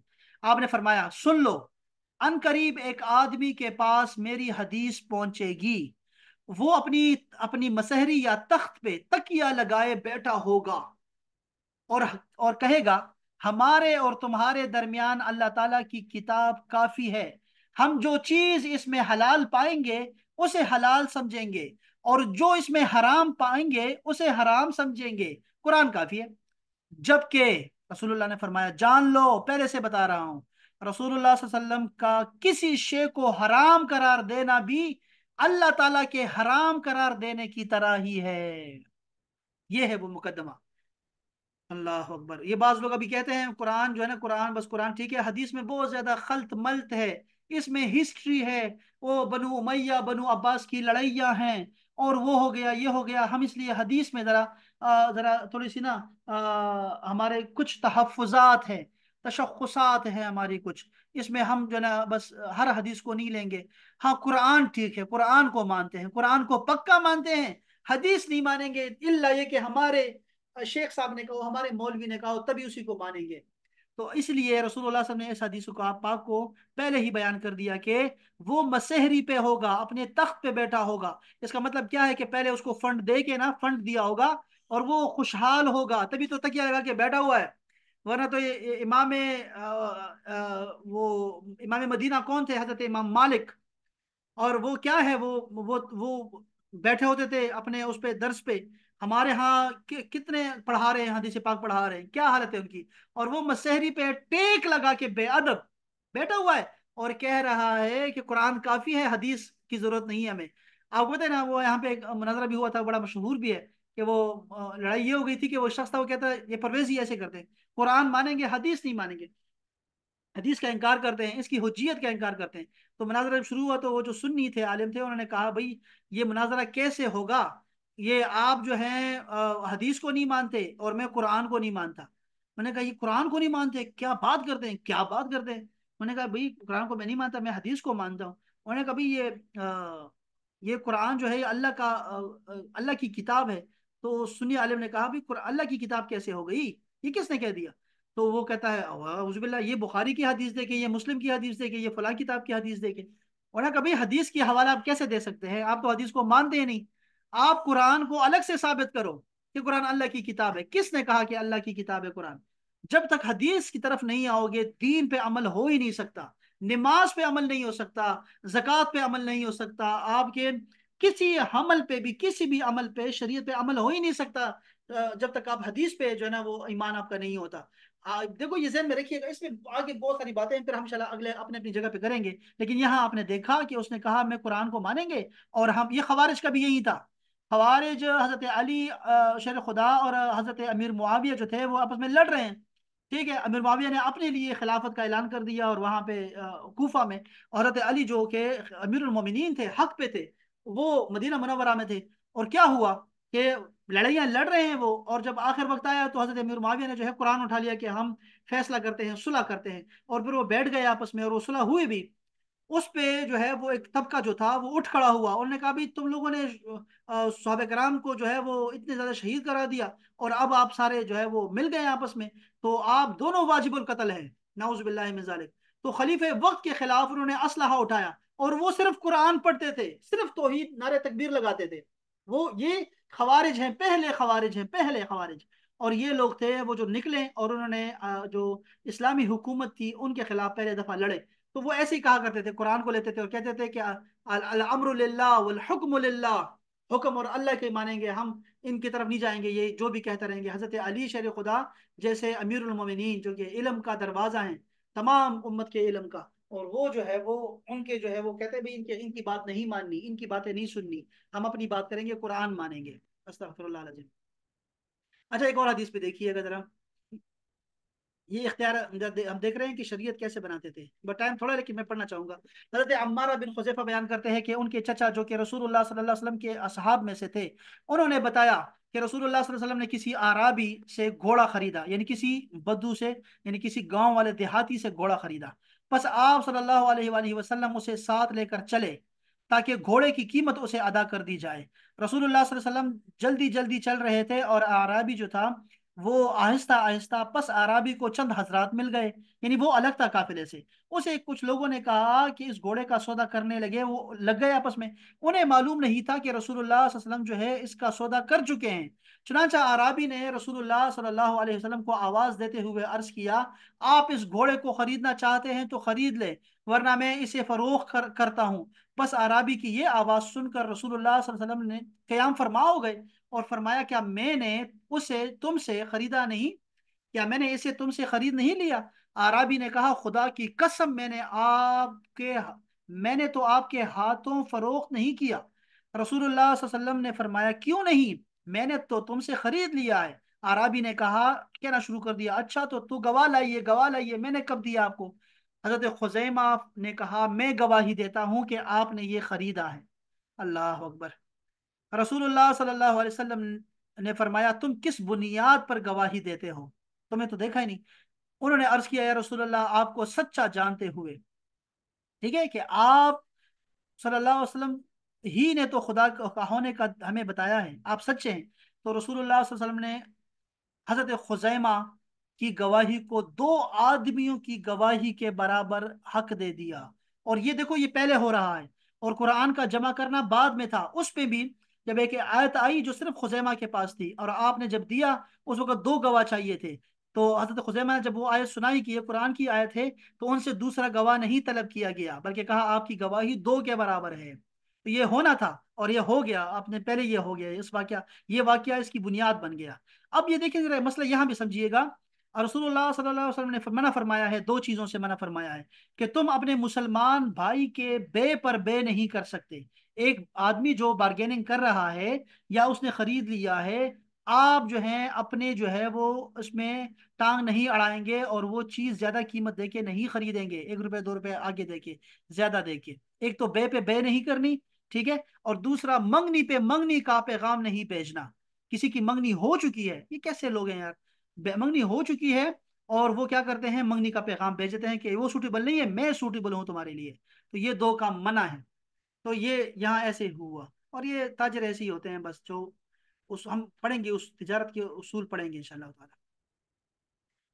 آپ نے فرمایا سن لو ان قریب ایک آدمی کے پاس میری حدیث پہنچے گی وہ اپنی اپنی مسہری یا تخت پہ تکیا لگائے بیٹھا ہوگا اور اور کہے گا ہمارے اور تمہارے درمیان اللہ تعالیٰ کی کتاب کافی ہے ہم جو چیز اس میں حلال پائیں گے اسے حلال سمجھیں گے اور جو اس میں حرام پائیں گے اسے حرام سمجھیں گے قرآن کافی ہے جبکہ رسول اللہ نے فرمایا جان لو پہلے سے بتا رہا ہوں رسول اللہ صلی اللہ علیہ وسلم کا کسی شے کو حرام قرار دینا بھی اللہ تعالیٰ کے حرام قرار دینے کی طرح ہی ہے یہ ہے وہ مقدمہ اللہ اکبر یہ بعض لوگ ابھی کہتے ہیں قرآن جو ہے نا قرآن بس قرآن ٹھیک ہے حدیث میں بہت زیادہ خلط ملت ہے اس میں ہسٹری ہے وہ بنو امیہ بنو عباس کی لڑائیاں ہیں اور وہ ہو گیا یہ ہو گیا ہم اس لیے حدیث میں ذرا ذرا تھوڑی سی نا ہمارے کچھ تحفظات ہیں تشخصات ہیں ہماری کچھ اس میں ہم جو نا بس ہر حدیث کو نہیں لیں گے ہاں قرآن ٹھیک ہے قرآن کو مانتے ہیں قرآن کو پکا مانتے ہیں حدیث نہیں مانیں گے اللہ یہ کہ ہمارے شیخ صاحب نے کہو ہمارے مولوی نے کہو تبھی اسی کو مانیں گے تو اس لیے رسول اللہ صلی اللہ علیہ وسلم نے اس حدیث کو آپ پاک کو پہلے ہی بیان کر دیا کہ وہ مسحری پہ ہوگا اپنے تخت پہ بیٹھا ہوگا اس کا مطلب کیا ہے کہ پہلے اس کو فنڈ دے کے نا فنڈ دیا ہوگا اور وہ خوشحال ہوگا تبھی تو تکیہ لگا کہ بیٹھا ہوا ہے ورنہ تو امام وہ امام مدینہ کون تھے حضرت امام مالک اور وہ کیا ہے وہ وہ بیٹھے ہوتے تھے اپنے اس پہ درس پہ ہمارے ہاں کتنے پڑھا رہے ہیں حدیث پاک پڑھا رہے ہیں کیا حالت ہے ان کی اور وہ مسحری پہ ٹیک لگا کے بے ادب بیٹھا ہوا ہے اور کہہ رہا ہے کہ قرآن کافی ہے حدیث کی ضرورت نہیں ہے ہمیں آپ کو ہیں نا وہ یہاں پہ ایک مناظرہ بھی ہوا تھا بڑا مشہور بھی ہے کہ وہ لڑائی یہ ہو گئی تھی کہ وہ شخص تھا وہ کہتا ہے یہ پرویز ہی ایسے کرتے ہیں قرآن مانیں گے حدیث نہیں مانیں گے حدیث کا انکار کرتے ہیں اس کی حجیت کا انکار کرتے ہیں تو مناظرہ شروع ہوا تو وہ جو سنی تھے عالم تھے انہوں نے کہا بھائی یہ مناظرہ کیسے ہوگا یہ آپ جو ہیں حدیث کو نہیں مانتے اور میں قرآن کو نہیں مانتا میں نے کہا یہ قرآن کو نہیں مانتے کیا بات کرتے ہیں کیا بات کرتے ہیں میں نے کہا بھائی قرآن کو میں نہیں مانتا میں حدیث کو مانتا ہوں نے کہا بھائی یہ یہ قرآن جو ہے اللہ کا اللہ کی کتاب ہے تو سنی عالم نے کہا بھائی اللہ کی کتاب کیسے ہو گئی یہ کس نے کہہ دیا تو وہ کہتا ہے حضب اللہ یہ بخاری کی حدیث دیکھے یہ مسلم کی حدیث دیکھے یہ فلاں کتاب کی حدیث دیکھے اور نہ کبھی حدیث کی حوالہ آپ کیسے دے سکتے ہیں آپ تو حدیث کو مانتے ہیں نہیں آپ قرآن کو الگ سے ثابت کرو کہ قرآن اللہ کی کتاب ہے کس نے کہا کہ اللہ کی کتاب ہے قرآن جب تک حدیث کی طرف نہیں آؤ گے دین پہ عمل ہو ہی نہیں سکتا نماز پہ عمل نہیں ہو سکتا زکوٰۃ پہ عمل نہیں ہو سکتا آپ کے کسی حمل پہ بھی کسی بھی عمل پہ شریعت پہ عمل ہو ہی نہیں سکتا جب تک آپ حدیث پہ جو ہے نا وہ ایمان آپ کا نہیں ہوتا دیکھو یہ ذہن میں رکھیے گا اس میں آگے بہت ساری باتیں ہیں پھر ہم اللہ اگلے اپنے اپنی جگہ پہ کریں گے لیکن یہاں آپ نے دیکھا کہ اس نے کہا میں قرآن کو مانیں گے اور ہم یہ خوارج کا بھی یہی تھا خوارج حضرت علی شیر خدا اور حضرت امیر معاویہ جو تھے وہ آپس میں لڑ رہے ہیں ٹھیک ہے امیر معاویہ نے اپنے لیے خلافت کا اعلان کر دیا اور وہاں پہ کوفہ میں حضرت علی جو کہ امیر المومنین تھے حق پہ تھے وہ مدینہ منورہ میں تھے اور کیا ہوا کہ لڑائیاں لڑ رہے ہیں وہ اور جب آخر وقت آیا تو حضرت امیر معاویہ نے جو ہے قرآن اٹھا لیا کہ ہم فیصلہ کرتے ہیں صلح کرتے ہیں اور پھر وہ بیٹھ گئے آپس میں اور وہ صلح ہوئے بھی اس پہ جو ہے وہ ایک طبقہ جو تھا وہ اٹھ کھڑا ہوا انہوں نے کہا بھی تم لوگوں نے صحابہ کرام کو جو ہے وہ اتنے زیادہ شہید کرا دیا اور اب آپ سارے جو ہے وہ مل گئے آپس میں تو آپ دونوں واجب القتل ہیں نعوذ باللہ من ذالک تو خلیفہ وقت کے خلاف انہوں نے اسلحہ اٹھایا اور وہ صرف قرآن پڑھتے تھے صرف توحید نعرے تکبیر لگاتے تھے وہ یہ خوارج ہیں پہلے خوارج ہیں پہلے خوارج اور یہ لوگ تھے وہ جو نکلے اور انہوں نے جو اسلامی حکومت تھی ان کے خلاف پہلے دفعہ لڑے تو وہ ایسے ہی کہا کرتے تھے قرآن کو لیتے تھے اور کہتے تھے کہ حکم للہ حکم اور اللہ کے مانیں گے ہم ان کی طرف نہیں جائیں گے یہ جو بھی کہتے رہیں گے حضرت علی شہر خدا جیسے امیر المومنین جو کہ علم کا دروازہ ہیں تمام امت کے علم کا اور وہ جو ہے وہ ان کے جو ہے وہ کہتے ہیں ان کی بات نہیں ماننی ان کی باتیں نہیں سننی ہم اپنی بات کریں گے قرآن مانیں گے اچھا ایک اور حدیث پہ دیکھیے گا ذرا یہ اختیار ہم دیکھ رہے ہیں کہ شریعت کیسے بناتے تھے ٹائم تھوڑا لیکن میں پڑھنا چاہوں گا حضرت عمارہ بن خزیفہ بیان کرتے ہیں کہ ان کے چچا جو کہ رسول اللہ صلی اللہ علیہ وسلم کے اصحاب میں سے تھے انہوں نے بتایا کہ رسول اللہ صلی اللہ علیہ وسلم نے کسی آرابی سے گھوڑا خریدا یعنی کسی بدو سے یعنی کسی گاؤں والے دیہاتی سے گھوڑا خریدا بس آپ صلی اللہ علیہ وآلہ وسلم اسے ساتھ لے کر چلے تاکہ گھوڑے کی قیمت اسے ادا کر دی جائے رسول اللہ صلی اللہ علیہ وسلم جلدی جلدی چل رہے تھے اور آرابی جو تھا وہ آہستہ آہستہ پس عرابی کو چند حضرات مل گئے یعنی وہ الگ تھا قافلے سے اسے کچھ لوگوں نے کہا کہ اس گھوڑے کا سودا کرنے لگے وہ لگ گئے آپس میں انہیں معلوم نہیں تھا کہ رسول اللہ صلی اللہ علیہ وسلم جو ہے اس کا سودا کر چکے ہیں چنانچہ عرابی نے رسول اللہ صلی اللہ علیہ وسلم کو آواز دیتے ہوئے عرض کیا آپ اس گھوڑے کو خریدنا چاہتے ہیں تو خرید لیں ورنہ میں اسے فروخت کرتا ہوں بس عرابی کی یہ آواز سن کر رسول اللہ صلی اللہ علیہ وسلم نے قیام فرما ہو گئے اور فرمایا کیا میں نے اسے تم سے خریدا نہیں کیا میں نے اسے تم سے خرید نہیں لیا آرابی نے کہا خدا کی قسم میں نے آپ کے میں نے تو آپ کے ہاتھوں فروخت نہیں کیا رسول اللہ صلی اللہ علیہ وسلم نے فرمایا کیوں نہیں میں نے تو تم سے خرید لیا ہے آرابی نے کہا کہنا شروع کر دیا اچھا تو تو گواہ لائیے گواہ لائیے میں نے کب دیا آپ کو حضرت خزیمہ نے کہا میں گواہی دیتا ہوں کہ آپ نے یہ خریدا ہے اللہ اکبر رسول اللہ صلی اللہ علیہ وسلم نے فرمایا تم کس بنیاد پر گواہی دیتے ہو تمہیں تو دیکھا ہی نہیں انہوں نے عرض کیا یا رسول اللہ آپ کو سچا جانتے ہوئے ٹھیک ہے کہ آپ صلی اللہ علیہ وسلم ہی نے تو خدا ہونے کا ہمیں بتایا ہے آپ سچے ہیں تو رسول اللہ علیہ وسلم نے حضرت خزیمہ کی گواہی کو دو آدمیوں کی گواہی کے برابر حق دے دیا اور یہ دیکھو یہ پہلے ہو رہا ہے اور قرآن کا جمع کرنا بعد میں تھا اس پہ بھی جب ایک آیت آئی جو صرف خزیمہ کے پاس تھی اور آپ نے جب دیا اس وقت دو گواہ چاہیے تھے تو حضرت خزیمہ نے جب وہ آیت سنائی کی قرآن کی آیت ہے تو ان سے دوسرا گواہ نہیں طلب کیا گیا بلکہ کہا آپ کی گواہی دو کے برابر ہے یہ ہونا تھا اور یہ ہو گیا آپ نے پہلے یہ ہو گیا اس واقعہ یہ واقعہ اس کی بنیاد بن گیا اب یہ دیکھیں ذرا مسئلہ یہاں بھی سمجھیے گا رسول اللہ صلی اللہ علیہ وسلم نے منع فرمایا ہے دو چیزوں سے منع فرمایا ہے کہ تم اپنے مسلمان بھائی کے بے پر بے نہیں کر سکتے ایک آدمی جو بارگیننگ کر رہا ہے یا اس نے خرید لیا ہے آپ جو ہیں اپنے جو ہے وہ اس میں ٹانگ نہیں اڑائیں گے اور وہ چیز زیادہ قیمت دے کے نہیں خریدیں گے ایک روپے دو روپے آگے دے کے زیادہ دے کے ایک تو بے پہ بے نہیں کرنی ٹھیک ہے اور دوسرا منگنی پہ منگنی کا پیغام نہیں بھیجنا کسی کی منگنی ہو چکی ہے یہ کیسے لوگ ہیں یار منگنی ہو چکی ہے اور وہ کیا کرتے ہیں منگنی کا پیغام بھیجتے ہیں کہ وہ سوٹیبل نہیں ہے میں سوٹیبل ہوں تمہارے لیے تو یہ دو کام منع ہے تو یہ یہاں ایسے ہوا اور یہ تاجر ایسے ہی ہوتے ہیں بس جو اس ہم پڑھیں گے اس تجارت کے اصول پڑھیں گے انشاءاللہ تعالی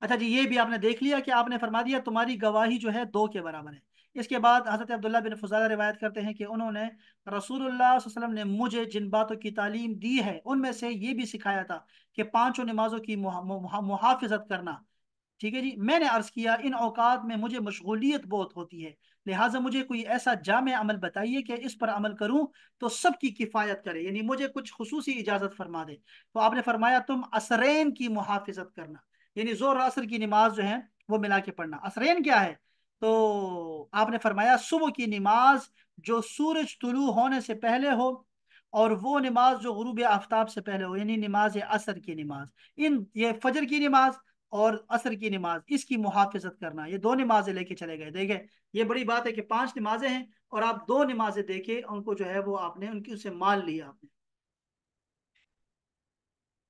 اچھا جی یہ بھی آپ نے دیکھ لیا کہ آپ نے فرما دیا تمہاری گواہی جو ہے دو کے برابر ہے اس کے بعد حضرت عبداللہ بن فضالہ روایت کرتے ہیں کہ انہوں نے رسول اللہ صلی اللہ علیہ وسلم نے مجھے جن باتوں کی تعلیم دی ہے ان میں سے یہ بھی سکھایا تھا کہ پانچوں نمازوں کی محافظت کرنا ٹھیک ہے جی میں نے عرض کیا ان اوقات میں مجھے مشغولیت بہت ہوتی ہے لہٰذا مجھے کوئی ایسا جامع عمل بتائیے کہ اس پر عمل کروں تو سب کی کفایت کرے یعنی مجھے کچھ خصوصی اجازت فرما دے تو آپ نے فرمایا تم اسرین کی محافظت کرنا یعنی زور اثر کی نماز جو ہے وہ ملا کے پڑھنا اسرین کیا ہے تو آپ نے فرمایا صبح کی نماز جو سورج طلوع ہونے سے پہلے ہو اور وہ نماز جو غروب آفتاب سے پہلے ہو یعنی نماز عصر کی نماز ان یہ فجر کی نماز اور عصر کی نماز اس کی محافظت کرنا یہ دو نمازیں لے کے چلے گئے دیکھیں یہ بڑی بات ہے کہ پانچ نمازیں ہیں اور آپ دو نمازیں دیکھیں ان کو جو ہے وہ آپ نے ان کی اسے لیا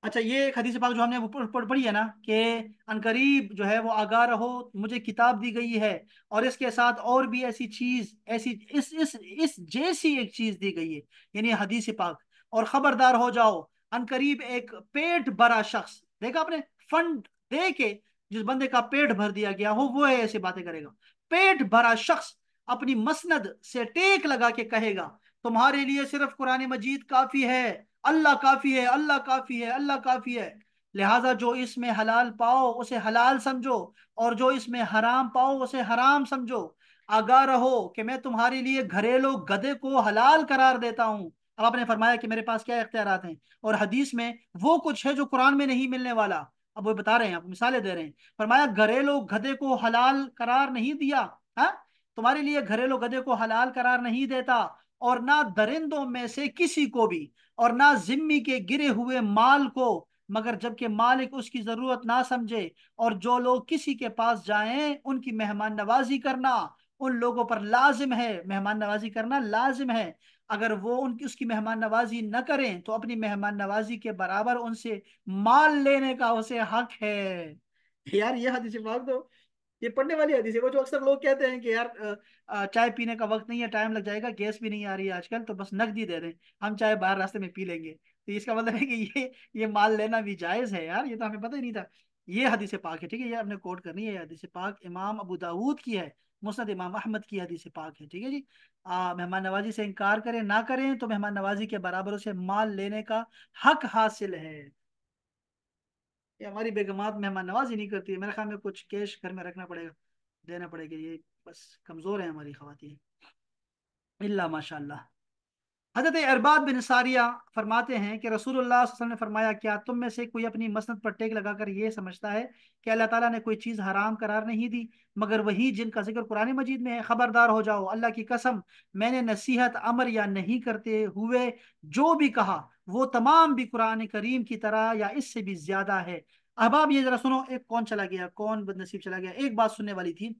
اچھا یہ ایک حدیث پاک جو ہم نے پڑھی ہے نا کہ جو ہے وہ آگاہ رہو مجھے کتاب دی گئی ہے اور اس کے ساتھ اور بھی ایسی چیز ایسی اس اس اس جیسی ایک چیز دی گئی ہے یعنی حدیث پاک اور خبردار ہو جاؤ انقریب ایک پیٹ برا شخص دیکھا آپ نے فنڈ دے کے جس بندے کا پیٹ بھر دیا گیا ہو وہ ایسے باتیں کرے گا پیٹ بھرا شخص اپنی مسند سے ٹیک لگا کے کہے گا تمہارے لیے صرف قرآن مجید کافی ہے اللہ کافی ہے اللہ کافی ہے اللہ کافی ہے لہٰذا جو اس میں حلال پاؤ اسے حلال سمجھو اور جو اس میں حرام پاؤ اسے حرام سمجھو آگاہ رہو کہ میں تمہارے لیے گھریلو گدے کو حلال قرار دیتا ہوں اب آپ نے فرمایا کہ میرے پاس کیا اختیارات ہیں اور حدیث میں وہ کچھ ہے جو قرآن میں نہیں ملنے والا اب وہ بتا رہے ہیں آپ مثالیں دے رہے ہیں فرمایا گھریلو گدے کو حلال قرار نہیں دیا ہاں تمہارے لیے گھریلو گدے کو حلال قرار نہیں دیتا اور نہ درندوں میں سے کسی کو بھی اور نہ ذمی کے گرے ہوئے مال کو مگر جبکہ مالک اس کی ضرورت نہ سمجھے اور جو لوگ کسی کے پاس جائیں ان کی مہمان نوازی کرنا ان لوگوں پر لازم ہے مہمان نوازی کرنا لازم ہے اگر وہ ان کی اس کی مہمان نوازی نہ کریں تو اپنی مہمان نوازی کے برابر ان سے مال لینے کا اسے حق ہے یار یہ یہ حدیث حدیث پاک تو پڑھنے والی ہے وہ جو اکثر لوگ کہتے ہیں کہ یار چائے پینے کا وقت نہیں ہے ٹائم لگ جائے گا گیس بھی نہیں آ رہی ہے آج کل تو بس نقدی دے رہے ہیں ہم چائے باہر راستے میں پی لیں گے تو اس کا مطلب ہے کہ یہ یہ مال لینا بھی جائز ہے یار یہ تو ہمیں پتہ ہی نہیں تھا یہ حدیث پاک ہے ٹھیک ہے یہ ہم نے کوٹ کرنی ہے یہ حدیث پاک امام ابو داود کی ہے مسند امام احمد کی حدیث پاک ہے ٹھیک ہے جی مہمان نوازی سے انکار کریں نہ کریں تو مہمان نوازی کے برابروں سے مال لینے کا حق حاصل ہے ہماری بیگمات مہمان نوازی نہیں کرتی ہے میرے خیال میں کچھ کیش گھر میں رکھنا پڑے گا دینا پڑے گا یہ بس کمزور ہیں ہماری خواتین اللہ ماشاء اللہ حضرت ارباب بن ساریہ فرماتے ہیں کہ رسول اللہ صلی اللہ علیہ وسلم نے فرمایا کیا تم میں سے کوئی اپنی مسند پر ٹیک لگا کر یہ سمجھتا ہے کہ اللہ تعالیٰ نے کوئی چیز حرام قرار نہیں دی مگر وہی جن کا ذکر قرآن مجید میں ہے خبردار ہو جاؤ اللہ کی قسم میں نے نصیحت امر یا نہیں کرتے ہوئے جو بھی کہا وہ تمام بھی قرآن کریم کی طرح یا اس سے بھی زیادہ ہے احباب یہ ذرا سنو ایک کون چلا گیا کون بد نصیب چلا گیا ایک بات سننے والی تھی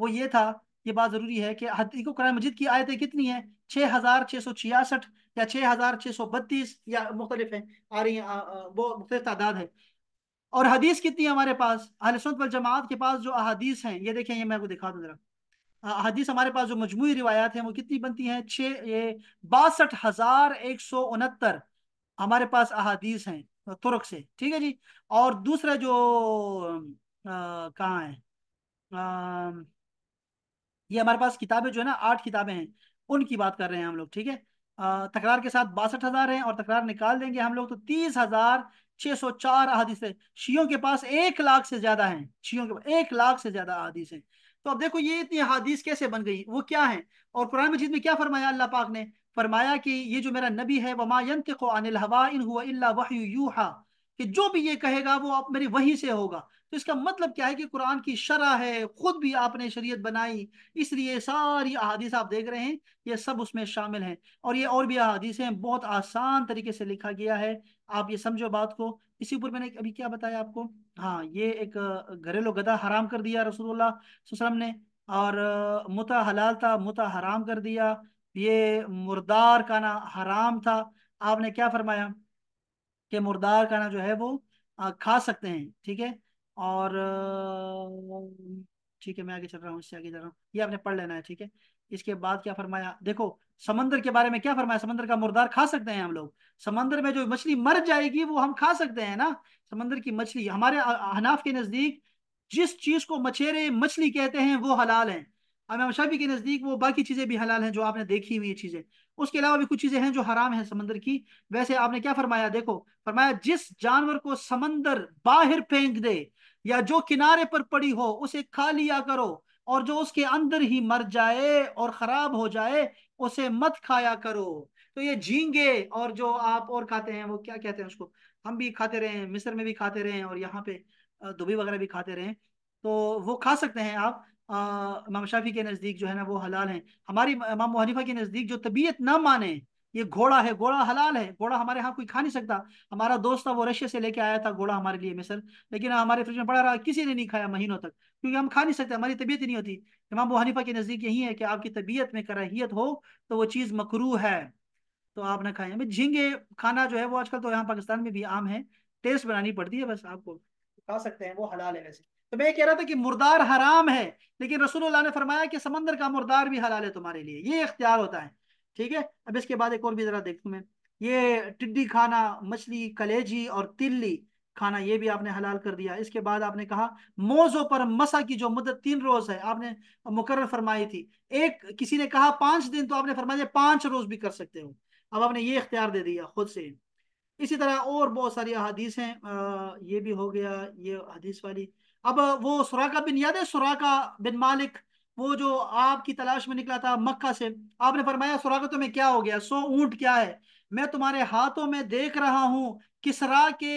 وہ یہ تھا یہ بات ضروری ہے کہ حدیق و قرآن مجید کی آیتیں کتنی ہیں چھ ہزار چھ سو چھیاسٹھ یا چھ ہزار چھ سو بتیس یا مختلف ہیں ہیں آ رہی وہ مختلف تعداد ہے اور حدیث کتنی ہے ہمارے پاس اہل سنت والجماعت کے پاس جو احادیث ہیں یہ دیکھیں یہ میں کو دوں حدیث ہمارے پاس جو مجموعی روایات ہیں وہ کتنی بنتی ہیں چھ یہ باسٹھ ہزار ایک سو انہتر ہمارے پاس احادیث ہیں ترک سے ٹھیک ہے جی اور دوسرے جو کہاں ہے یہ ہمارے پاس کتابیں جو ہے نا آٹھ کتابیں ہیں ان کی بات کر رہے ہیں ہم لوگ ٹھیک ہے کے ساتھ باسٹھ ہزار ہیں اور تکرار نکال دیں گے ہم لوگ تو تیس ہزار چھ سو چار احادیث شیعوں کے پاس ایک لاکھ سے زیادہ ہیں شیعوں کے پاس ایک لاکھ سے زیادہ احادیث ہیں تو اب دیکھو یہ اتنی احادیث کیسے بن گئی وہ کیا ہیں اور قرآن مجید میں کیا فرمایا اللہ پاک نے فرمایا کہ یہ جو میرا نبی ہے کہ جو بھی یہ کہے گا وہ میری وہی سے ہوگا تو اس کا مطلب کیا ہے کہ قرآن کی شرح ہے خود بھی آپ نے شریعت بنائی اس لیے ساری احادیث آپ دیکھ رہے ہیں یہ سب اس میں شامل ہیں اور یہ اور بھی احادیثیں بہت آسان طریقے سے لکھا گیا ہے آپ یہ سمجھو بات کو اسی اوپر میں نے ابھی کیا بتایا آپ کو ہاں یہ ایک گھریلو گدھا حرام کر دیا رسول اللہ صلی اللہ علیہ وسلم نے اور متا حلال تھا متا حرام کر دیا یہ مردار کانا حرام تھا آپ نے کیا فرمایا کہ مردار کھانا جو ہے وہ کھا سکتے ہیں ٹھیک ہے اور ٹھیک ہے میں آگے چل رہا ہوں اس سے آگے جا رہا ہوں یہ آپ نے پڑھ لینا ہے ٹھیک ہے اس کے بعد کیا فرمایا دیکھو سمندر کے بارے میں کیا فرمایا سمندر کا مردار کھا سکتے ہیں ہم لوگ سمندر میں جو مچھلی مر جائے گی وہ ہم کھا سکتے ہیں نا سمندر کی مچھلی ہمارے احناف کے نزدیک جس چیز کو مچھیرے مچھلی کہتے ہیں وہ حلال ہیں امام شافی کے نزدیک وہ باقی چیزیں بھی حلال ہیں جو آپ نے دیکھی ہوئی چیزیں اس کے علاوہ بھی کچھ چیزیں ہیں جو حرام ہیں سمندر کی ویسے آپ نے کیا فرمایا دیکھو فرمایا جس جانور کو سمندر باہر پھینک دے یا جو کنارے پر پڑی ہو اسے کھا لیا کرو اور جو اس کے اندر ہی مر جائے اور خراب ہو جائے اسے مت کھایا کرو تو یہ جھینگے اور جو آپ اور کھاتے ہیں وہ کیا کہتے ہیں اس کو ہم بھی کھاتے رہے ہیں مصر میں بھی کھاتے رہے ہیں اور یہاں پہ دبئی وغیرہ بھی کھاتے رہے ہیں تو وہ کھا سکتے ہیں آپ امام شافی کے نزدیک جو ہے نا وہ حلال ہیں ہماری امام حنیفہ کے نزدیک جو طبیعت نہ مانے یہ گھوڑا ہے گھوڑا حلال ہے گھوڑا ہمارے ہاں کوئی کھا نہیں سکتا ہمارا دوست تھا وہ رشیا سے لے کے آیا تھا گھوڑا ہمارے لیے مصر لیکن ہمارے فریج میں پڑا رہا کسی نے نہیں کھایا مہینوں تک کیونکہ ہم کھا نہیں سکتے ہماری طبیعت ہی نہیں ہوتی امام حنیفہ کے نزدیک یہی ہے کہ آپ کی طبیعت میں کراہیت ہو تو وہ چیز مکرو ہے تو آپ نہ ہمیں جھینگے کھانا جو ہے وہ آج کل تو یہاں پاکستان میں بھی عام ہے ٹیسٹ بنانی پڑتی ہے بس آپ کو کھا سکتے ہیں وہ حلال ہے ویسے تو یہ کہہ رہا تھا کہ مردار حرام ہے لیکن رسول اللہ نے فرمایا کہ سمندر کا مردار بھی حلال ہے تمہارے لیے یہ اختیار ہوتا ہے ٹھیک ہے اب اس کے بعد ایک اور بھی ذرا دیکھوں میں یہ ٹڈی کھانا مچھلی کلیجی اور تلی کھانا یہ بھی آپ نے حلال کر دیا اس کے بعد آپ نے کہا موزوں پر مسا کی جو مدت تین روز ہے آپ نے مقرر فرمائی تھی ایک کسی نے کہا پانچ دن تو آپ نے فرمایا پانچ روز بھی کر سکتے ہو اب آپ نے یہ اختیار دے دیا خود سے اسی طرح اور بہت ساری احادیث ہیں یہ بھی ہو گیا یہ حدیث والی اب وہ سوراخا بن یاد ہے سوراخا بن مالک وہ جو آپ کی تلاش میں نکلا تھا مکہ سے آپ نے فرمایا سوراخا تمہیں کیا ہو گیا سو اونٹ کیا ہے میں تمہارے ہاتھوں میں دیکھ رہا ہوں کس را کے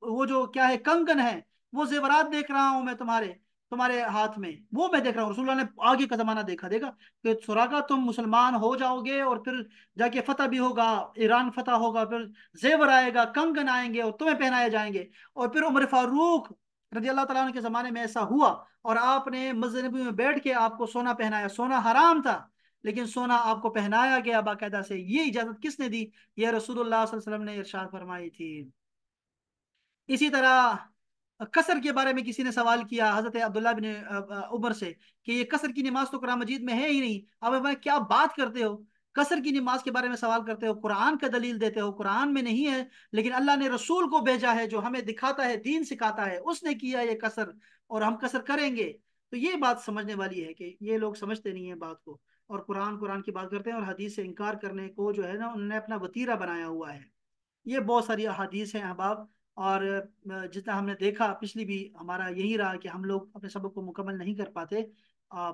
وہ جو کیا ہے کنگن ہے وہ زیورات دیکھ رہا ہوں میں تمہارے تمہارے ہاتھ میں وہ میں دیکھ رہا ہوں رسول اللہ نے آگے کا زمانہ دیکھا دیکھا کہ سوراخا تم مسلمان ہو جاؤ گے اور پھر جا کے فتح بھی ہوگا ایران فتح ہوگا پھر زیور آئے گا کنگن آئیں گے اور تمہیں پہنائے جائیں گے اور پھر عمر فاروق رضی اللہ تعالیٰ کے زمانے میں ایسا ہوا اور آپ نے مذہبی میں بیٹھ کے آپ کو سونا پہنایا سونا حرام تھا لیکن سونا آپ کو پہنایا گیا باقاعدہ کس نے دی یہ رسول اللہ صلی اللہ علیہ وسلم نے ارشاد فرمائی تھی اسی طرح قصر کے بارے میں کسی نے سوال کیا حضرت عبداللہ بن عمر سے کہ یہ قصر کی نماز تو قرآن مجید میں ہے ہی نہیں میں کیا بات کرتے ہو قصر کی نماز کے بارے میں سوال کرتے ہو قرآن کا دلیل دیتے ہو قرآن میں نہیں ہے لیکن اللہ نے رسول کو بھیجا ہے جو ہمیں دکھاتا ہے دین سکھاتا ہے اس نے کیا یہ قصر اور ہم قصر کریں گے تو یہ بات سمجھنے والی ہے کہ یہ لوگ سمجھتے نہیں ہیں بات کو اور قرآن قرآن کی بات کرتے ہیں اور حدیث سے انکار کرنے کو جو ہے نا انہوں نے اپنا وطیرہ بنایا ہوا ہے یہ بہت ساری احادیث ہیں احباب اور جتنا ہم نے دیکھا پچھلی بھی ہمارا یہی رہا کہ ہم لوگ اپنے سبق کو مکمل نہیں کر پاتے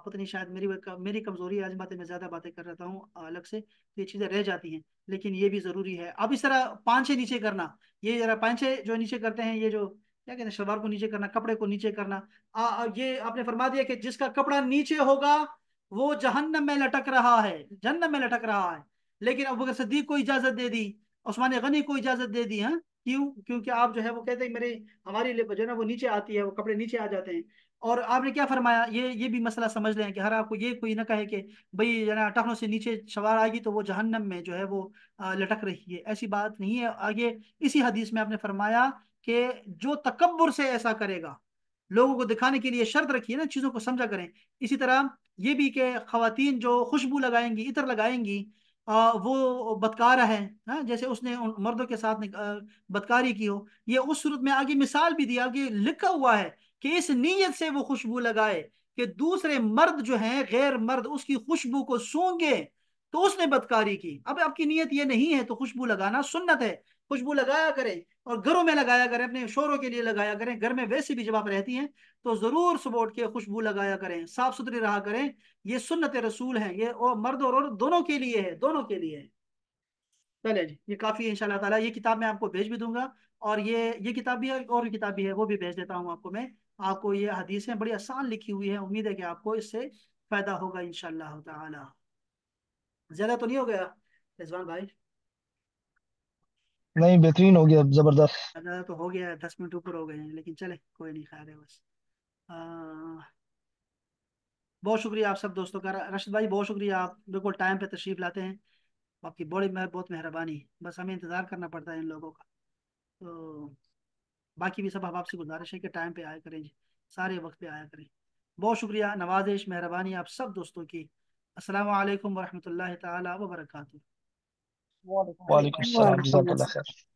پتہ نہیں شاید میری میری کمزوری ہے آج میں زیادہ باتیں کر رہتا ہوں الگ سے یہ چیزیں رہ جاتی ہیں لیکن یہ بھی ضروری ہے اب اس طرح پانچے نیچے کرنا یہ ذرا پانچے جو نیچے کرتے ہیں یہ جو کیا کہتے ہیں شلوار کو نیچے کرنا کپڑے کو نیچے کرنا یہ آپ نے فرما دیا کہ جس کا کپڑا نیچے ہوگا وہ جہنم میں لٹک رہا ہے جہنم میں لٹک رہا ہے لیکن اب اگر صدیق کو اجازت دے دی عثمان غنی کو اجازت دے دی ہاں کیوں کیونکہ آپ جو ہے وہ کہتے ہیں میرے ہماری جو ہے نا وہ نیچے آتی ہے وہ کپڑے نیچے آ جاتے ہیں اور آپ نے کیا فرمایا یہ یہ بھی مسئلہ سمجھ لیں کہ ہر آپ کو یہ کوئی نہ کہے کہ بھئی ذرا ٹخنوں سے نیچے شوار آئے گی تو وہ جہنم میں جو ہے وہ لٹک رہی ہے ایسی بات نہیں ہے آگے اسی حدیث میں آپ نے فرمایا کہ جو تکبر سے ایسا کرے گا لوگوں کو دکھانے کے لیے شرط رکھی ہے نا چیزوں کو سمجھا کریں اسی طرح یہ بھی کہ خواتین جو خوشبو لگائیں گی عطر لگائیں گی وہ بدکارا ہے جیسے اس نے مردوں کے ساتھ بدکاری کی ہو یہ اس صورت میں آگے مثال بھی دیا کہ لکھا ہوا ہے کہ اس نیت سے وہ خوشبو لگائے کہ دوسرے مرد جو ہیں غیر مرد اس کی خوشبو کو سونگے تو اس نے بدکاری کی اب آپ کی نیت یہ نہیں ہے تو خوشبو لگانا سنت ہے خوشبو لگایا کریں اور گھروں میں لگایا کریں اپنے شوروں کے لیے لگایا کریں گھر میں ویسے بھی آپ رہتی ہیں تو ضرور سپورٹ کے خوشبو لگایا کریں صاف ستھری رہا کریں یہ سنت رسول ہے یہ مرد اور دونوں کے لیے ہے دونوں کے لیے ہے چلے جی یہ کافی ان شاء اللہ تعالیٰ یہ کتاب میں آپ کو بھیج بھی دوں گا اور یہ یہ کتاب بھی ہے اور کتاب بھی ہے وہ بھی بھیج دیتا ہوں آپ کو میں آپ کو یہ حدیثیں بڑی آسان لکھی ہوئی ہیں امید ہے کہ آپ کو اس سے فائدہ ہوگا انشاءاللہ تعالی زیادہ تو نہیں ہو گیا رضوان بھائی نہیں بہترین ہو گیا زبردست زیادہ تو ہو گیا دس منٹ اوپر ہو گئے ہیں لیکن چلے کوئی نہیں خیر ہے بس بہت شکریہ آپ سب دوستوں کا رشد بھائی بہت شکریہ آپ بالکل ٹائم پہ تشریف لاتے ہیں آپ کی بڑی بہت مہربانی بس ہمیں انتظار کرنا پڑتا ہے ان لوگوں کا تو باقی بھی سب آپ سے گزارش ہے کہ ٹائم پہ آیا کریں جی سارے وقت پہ آیا کریں بہت شکریہ نوازش مہربانی آپ سب دوستوں کی السلام علیکم ورحمۃ اللہ تعالی وبرکاتہ وعلیکم السلام